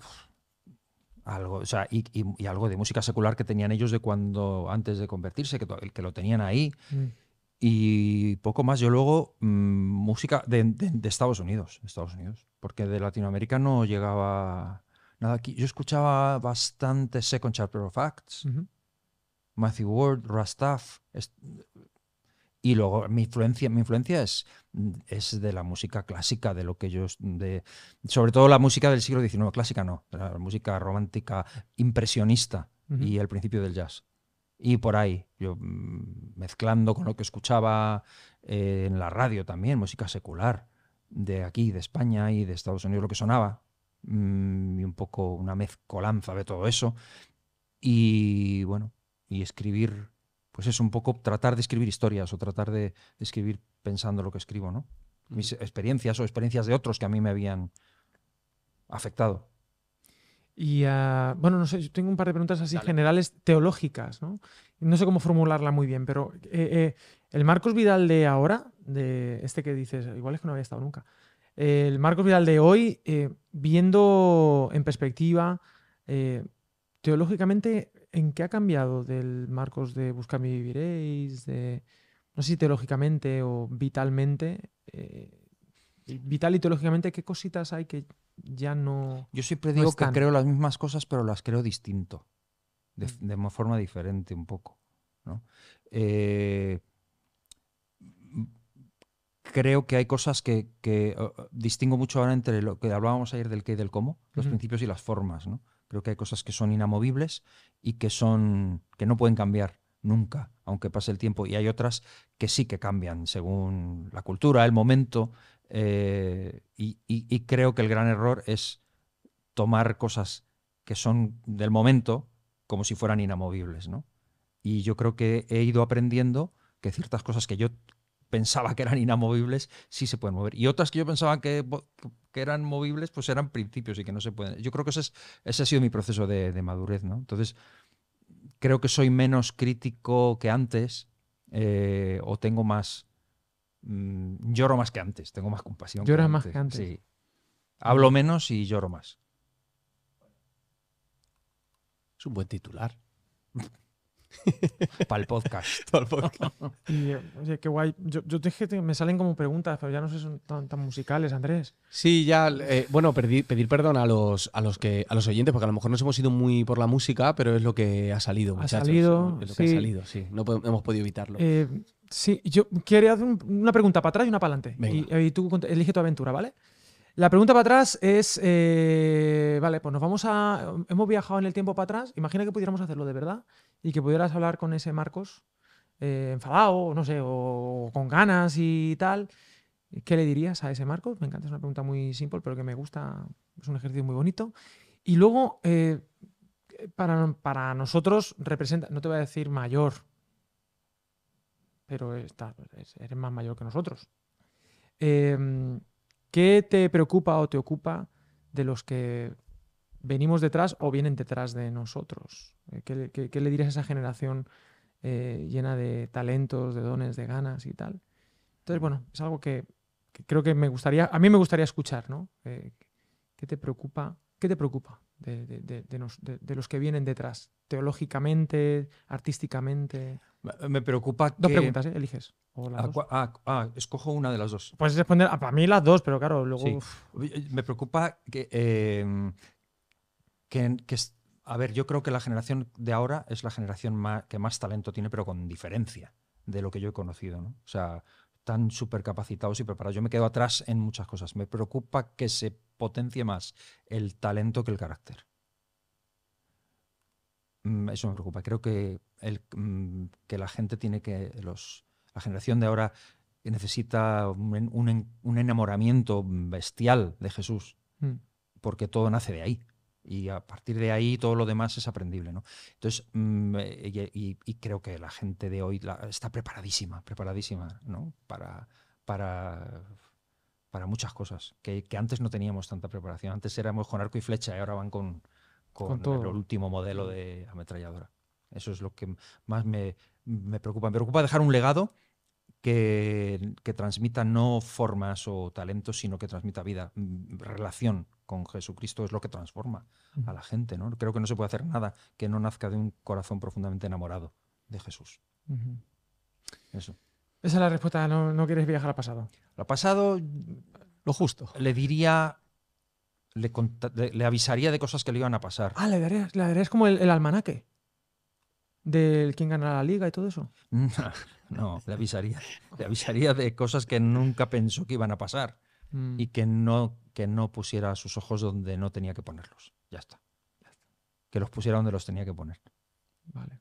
algo, o sea, y, algo de música secular que tenían ellos de cuando, antes de convertirse, que, que lo tenían ahí. Mm. Y poco más, yo luego, mm, música de, Estados Unidos, Estados Unidos, porque de Latinoamérica no llegaba nada aquí. Yo escuchaba bastante Second Chapter of Acts, Matthew Ward, Rastaf, y luego mi influencia, mi influencia es, mm, es de la música clásica, de lo que yo, de, sobre todo la música del siglo XIX, clásica no, la música romántica impresionista y el principio del jazz. Y por ahí, yo mm, mezclando con lo que escuchaba eh, en la radio también, música secular, de aquí, de España y de Estados Unidos, lo que sonaba, mm, y un poco una mezcolanza de todo eso. Y bueno, y escribir pues es un poco tratar de escribir historias o tratar de, escribir pensando lo que escribo, ¿no? Mis experiencias o experiencias de otros que a mí me habían afectado. Y ah, bueno, no sé, yo tengo un par de preguntas así generales teológicas, ¿no? No sé cómo formularla muy bien, pero eh, eh, el Marcos Vidal de ahora, de este que dices, igual es que no había estado nunca, el Marcos Vidal de hoy, eh, viendo en perspectiva, teológicamente, ¿en qué ha cambiado del Marcos de Busca y Viviréis, de, no sé si teológicamente o vitalmente, eh, vital y teológicamente, qué cositas hay que ya no... Yo siempre digo que creo las mismas cosas, pero las creo distinto, de, una mm. forma diferente un poco. Eh, creo que hay cosas que, distingo mucho ahora entre lo que hablábamos ayer del qué y del cómo, los principios y las formas. ¿no? Creo que hay cosas que son inamovibles y que son que no pueden cambiar nunca, aunque pase el tiempo, y hay otras que sí que cambian según la cultura, el momento, eh, y, y, creo que el gran error es tomar cosas que son del momento como si fueran inamovibles, ¿no? Y yo creo que he ido aprendiendo que ciertas cosas que yo pensaba que eran inamovibles, sí se pueden mover. Y otras que yo pensaba que, eran movibles, pues eran principios y que no se pueden. Yo creo que ese, es, ese ha sido mi proceso de, madurez, ¿no? Entonces, creo que soy menos crítico que antes eh, o tengo más... Mm, lloro más que antes, tengo más compasión. Lloras más que antes. Hablo menos y lloro más. Es un buen titular. <laughs> Para el podcast. <laughs> Para el podcast. <laughs> qué guay. Yo, te dije, me salen como preguntas, pero ya no sé, son tan, musicales, Andrés. Sí, ya. Eh, bueno, pedir, perdón a los, a, los que, a los oyentes, porque a lo mejor nos hemos ido muy por la música, pero es lo que ha salido, muchachos. Ha salido. Es lo que ha salido, sí. No hemos podido evitarlo. Eh, sí, yo quería hacer una pregunta para atrás y una para adelante. Y, tú elige tu aventura, ¿vale? La pregunta para atrás es, eh, vale, pues nos vamos a, hemos viajado en el tiempo para atrás, imagina que pudiéramos hacerlo de verdad y que pudieras hablar con ese Marcos eh, enfadado, no sé, o, con ganas y tal, ¿qué le dirías a ese Marcos? Me encanta, es una pregunta muy simple, pero que me gusta, es un ejercicio muy bonito. Y luego, eh, para, nosotros representa, no te voy a decir mayor, pero eres más mayor que nosotros. Em, ¿Qué te preocupa o te ocupa de los que venimos detrás o vienen detrás de nosotros. Eh, ¿Qué, le dirías a esa generación eh, llena de talentos, de dones, de ganas y tal? Entonces, bueno, es algo que, creo que me gustaría, a mí me gustaría escuchar, ¿no? Eh, ¿Qué te preocupa? ¿Qué te preocupa de, los que vienen detrás? Teológicamente, artísticamente. Me preocupa. Dos preguntas, ¿eh? eliges. Ah, ah, escojo una de las dos. Puedes responder, para mí las dos, pero claro, luego. Me preocupa que, em, que, a ver, yo creo que la generación de ahora es la generación que más talento tiene, pero con diferencia de lo que yo he conocido, ¿no? O sea, están súper capacitados y preparados. Yo me quedo atrás en muchas cosas. Me preocupa que se potencie más el talento que el carácter. Mm, eso me preocupa. Creo que, el, mm, que la gente tiene que. Los, la generación de ahora necesita un, enamoramiento bestial de Jesús, mm. porque todo nace de ahí y a partir de ahí todo lo demás es aprendible. ¿no? Entonces, mm, y, creo que la gente de hoy está preparadísima, preparadísima ¿no? para, para, para muchas cosas, que, antes no teníamos tanta preparación. Antes éramos con arco y flecha y ahora van con, con, el último modelo de ametralladora. Eso es lo que más me, preocupa. Me preocupa dejar un legado que, que transmita no formas o talentos, sino que transmita vida, mm, relación con Jesucristo es lo que transforma a la gente. ¿no? Creo que no se puede hacer nada que no nazca de un corazón profundamente enamorado de Jesús. Esa es la respuesta, no, quieres viajar al pasado. Al pasado, lo justo. Le diría, le, avisaría de cosas que le iban a pasar. Ah, le darías, como el, almanaque del quién gana la liga y todo eso. No, <laughs> no, le avisaría, le avisaría de cosas que nunca pensó que iban a pasar. Mm. y que no, que no pusiera sus ojos donde no tenía que ponerlos. Ya está. Que los pusiera donde los tenía que poner. Vale.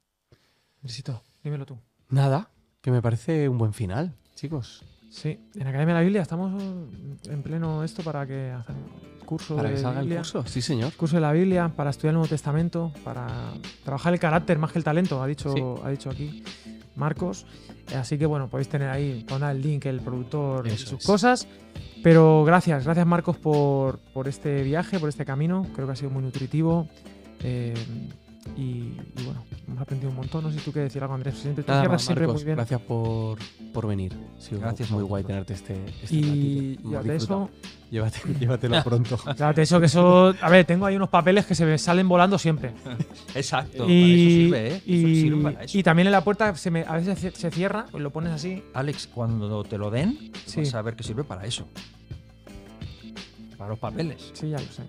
necesito, dímelo tú. Nada, que me parece un buen final, chicos. Sí, en Academia de la Biblia estamos mm, en pleno esto para que hacer curso para que salga el curso, sí señor. Curso de la Biblia para estudiar el Nuevo Testamento, para trabajar el carácter más que el talento, ha dicho, ha dicho aquí. Marcos. Eh, así que bueno, podéis tener ahí, poner el link, el productor, y sus cosas. Pero gracias, gracias Marcos por, este viaje, por este camino. Creo que ha sido muy nutritivo. Eh, y, bueno, hemos aprendido un montón. No sé si tú qué decir algo, Andrés. Siempre, te siempre muy bien. Gracias por, por venir. Sí, gracias, muy guay tenerte este, este y, y a eso. llévatelo pronto. Llévate eso, que eso. A ver, tengo ahí unos papeles que se me salen volando siempre. <laughs> Exacto. Y, para eso sirve, ¿eh? Y, y también en la puerta se me, a veces se, cierra, lo pones así. Alex, cuando te lo den, vas a ver que sirve para eso. Para los papeles. Sí, ya lo sé.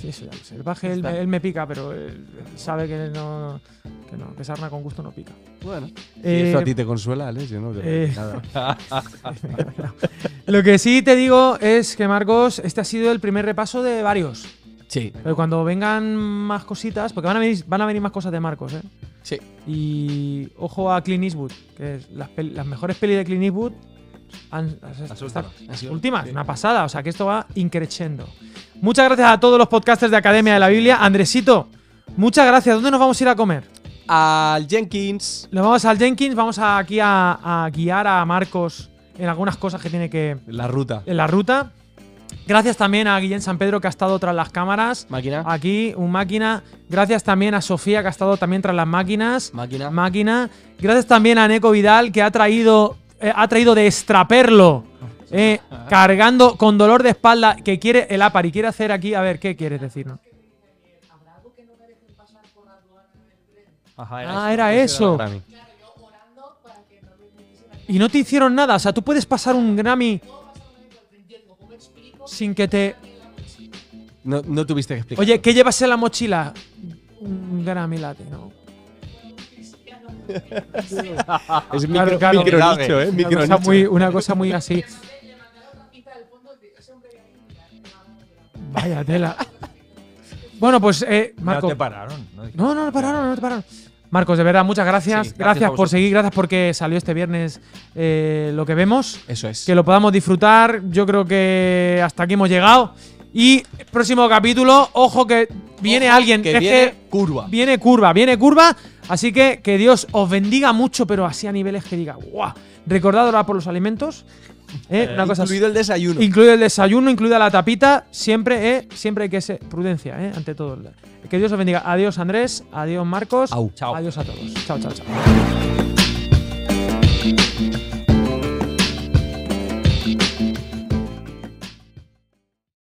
Sí, El baje, él, me pica, pero eh, sabe que no, que no, sarna con gusto no pica. Bueno. Eh, eso a ti te consuela, Alex? Eh, <laughs> Lo que sí te digo es que, Marcos, este ha sido el primer repaso de varios. Sí. Pero cuando vengan más cositas, porque van a venir, van a venir más cosas de Marcos, ¿eh? Sí. Y ojo a Clean Eastwood, que es las, mejores pelis de Clint Eastwood las últimas. una pasada. O sea que esto va increciendo. Muchas gracias a todos los podcasters de Academia de la Biblia. Andresito, muchas gracias. ¿Dónde nos vamos a ir a comer? Al Jenkins. Nos vamos al Jenkins. Vamos aquí a, guiar a Marcos en algunas cosas que tiene que. La ruta. En la ruta. Gracias también a Guillén San Pedro que ha estado tras las cámaras. Máquina. Aquí, un máquina. Gracias también a Sofía que ha estado también tras las máquinas. Máquina. Máquina. Gracias también a Neco Vidal que ha traído eh, ha traído de extraperlo. Eh, cargando con dolor de espalda que quiere el APAR y quiere hacer aquí. A ver, ¿qué quieres decirnos? era ah, era eso. y no te hicieron nada. O sea, tú puedes pasar un Grammy sin que te. No, no tuviste que explicar. Oye, ¿qué llevas en la mochila? Un Grammy latino. <laughs> es micro, nicho, ¿eh? una, cosa Muy, así. Vaya tela. Bueno, pues, eh, Marco. No te pararon. No, no, pararon, no te pararon. Marcos, de verdad, muchas gracias. gracias, por seguir, gracias porque salió este viernes eh, lo que vemos. Eso es. Que lo podamos disfrutar. Yo creo que hasta aquí hemos llegado. Y próximo capítulo, ojo que viene alguien. Que viene curva. Viene curva, viene curva. Así que que Dios os bendiga mucho, pero así a niveles que diga, ¡guau! Recordad ahora por los alimentos. ¿eh? Eh, cosa incluido el desayuno. Incluido el desayuno, incluida la tapita. Siempre, ¿eh? siempre hay que ser prudencia, eh, ante todo. Que Dios os bendiga. Adiós, Andrés. Adiós, Marcos. Adiós a todos. Chao, chao, chao.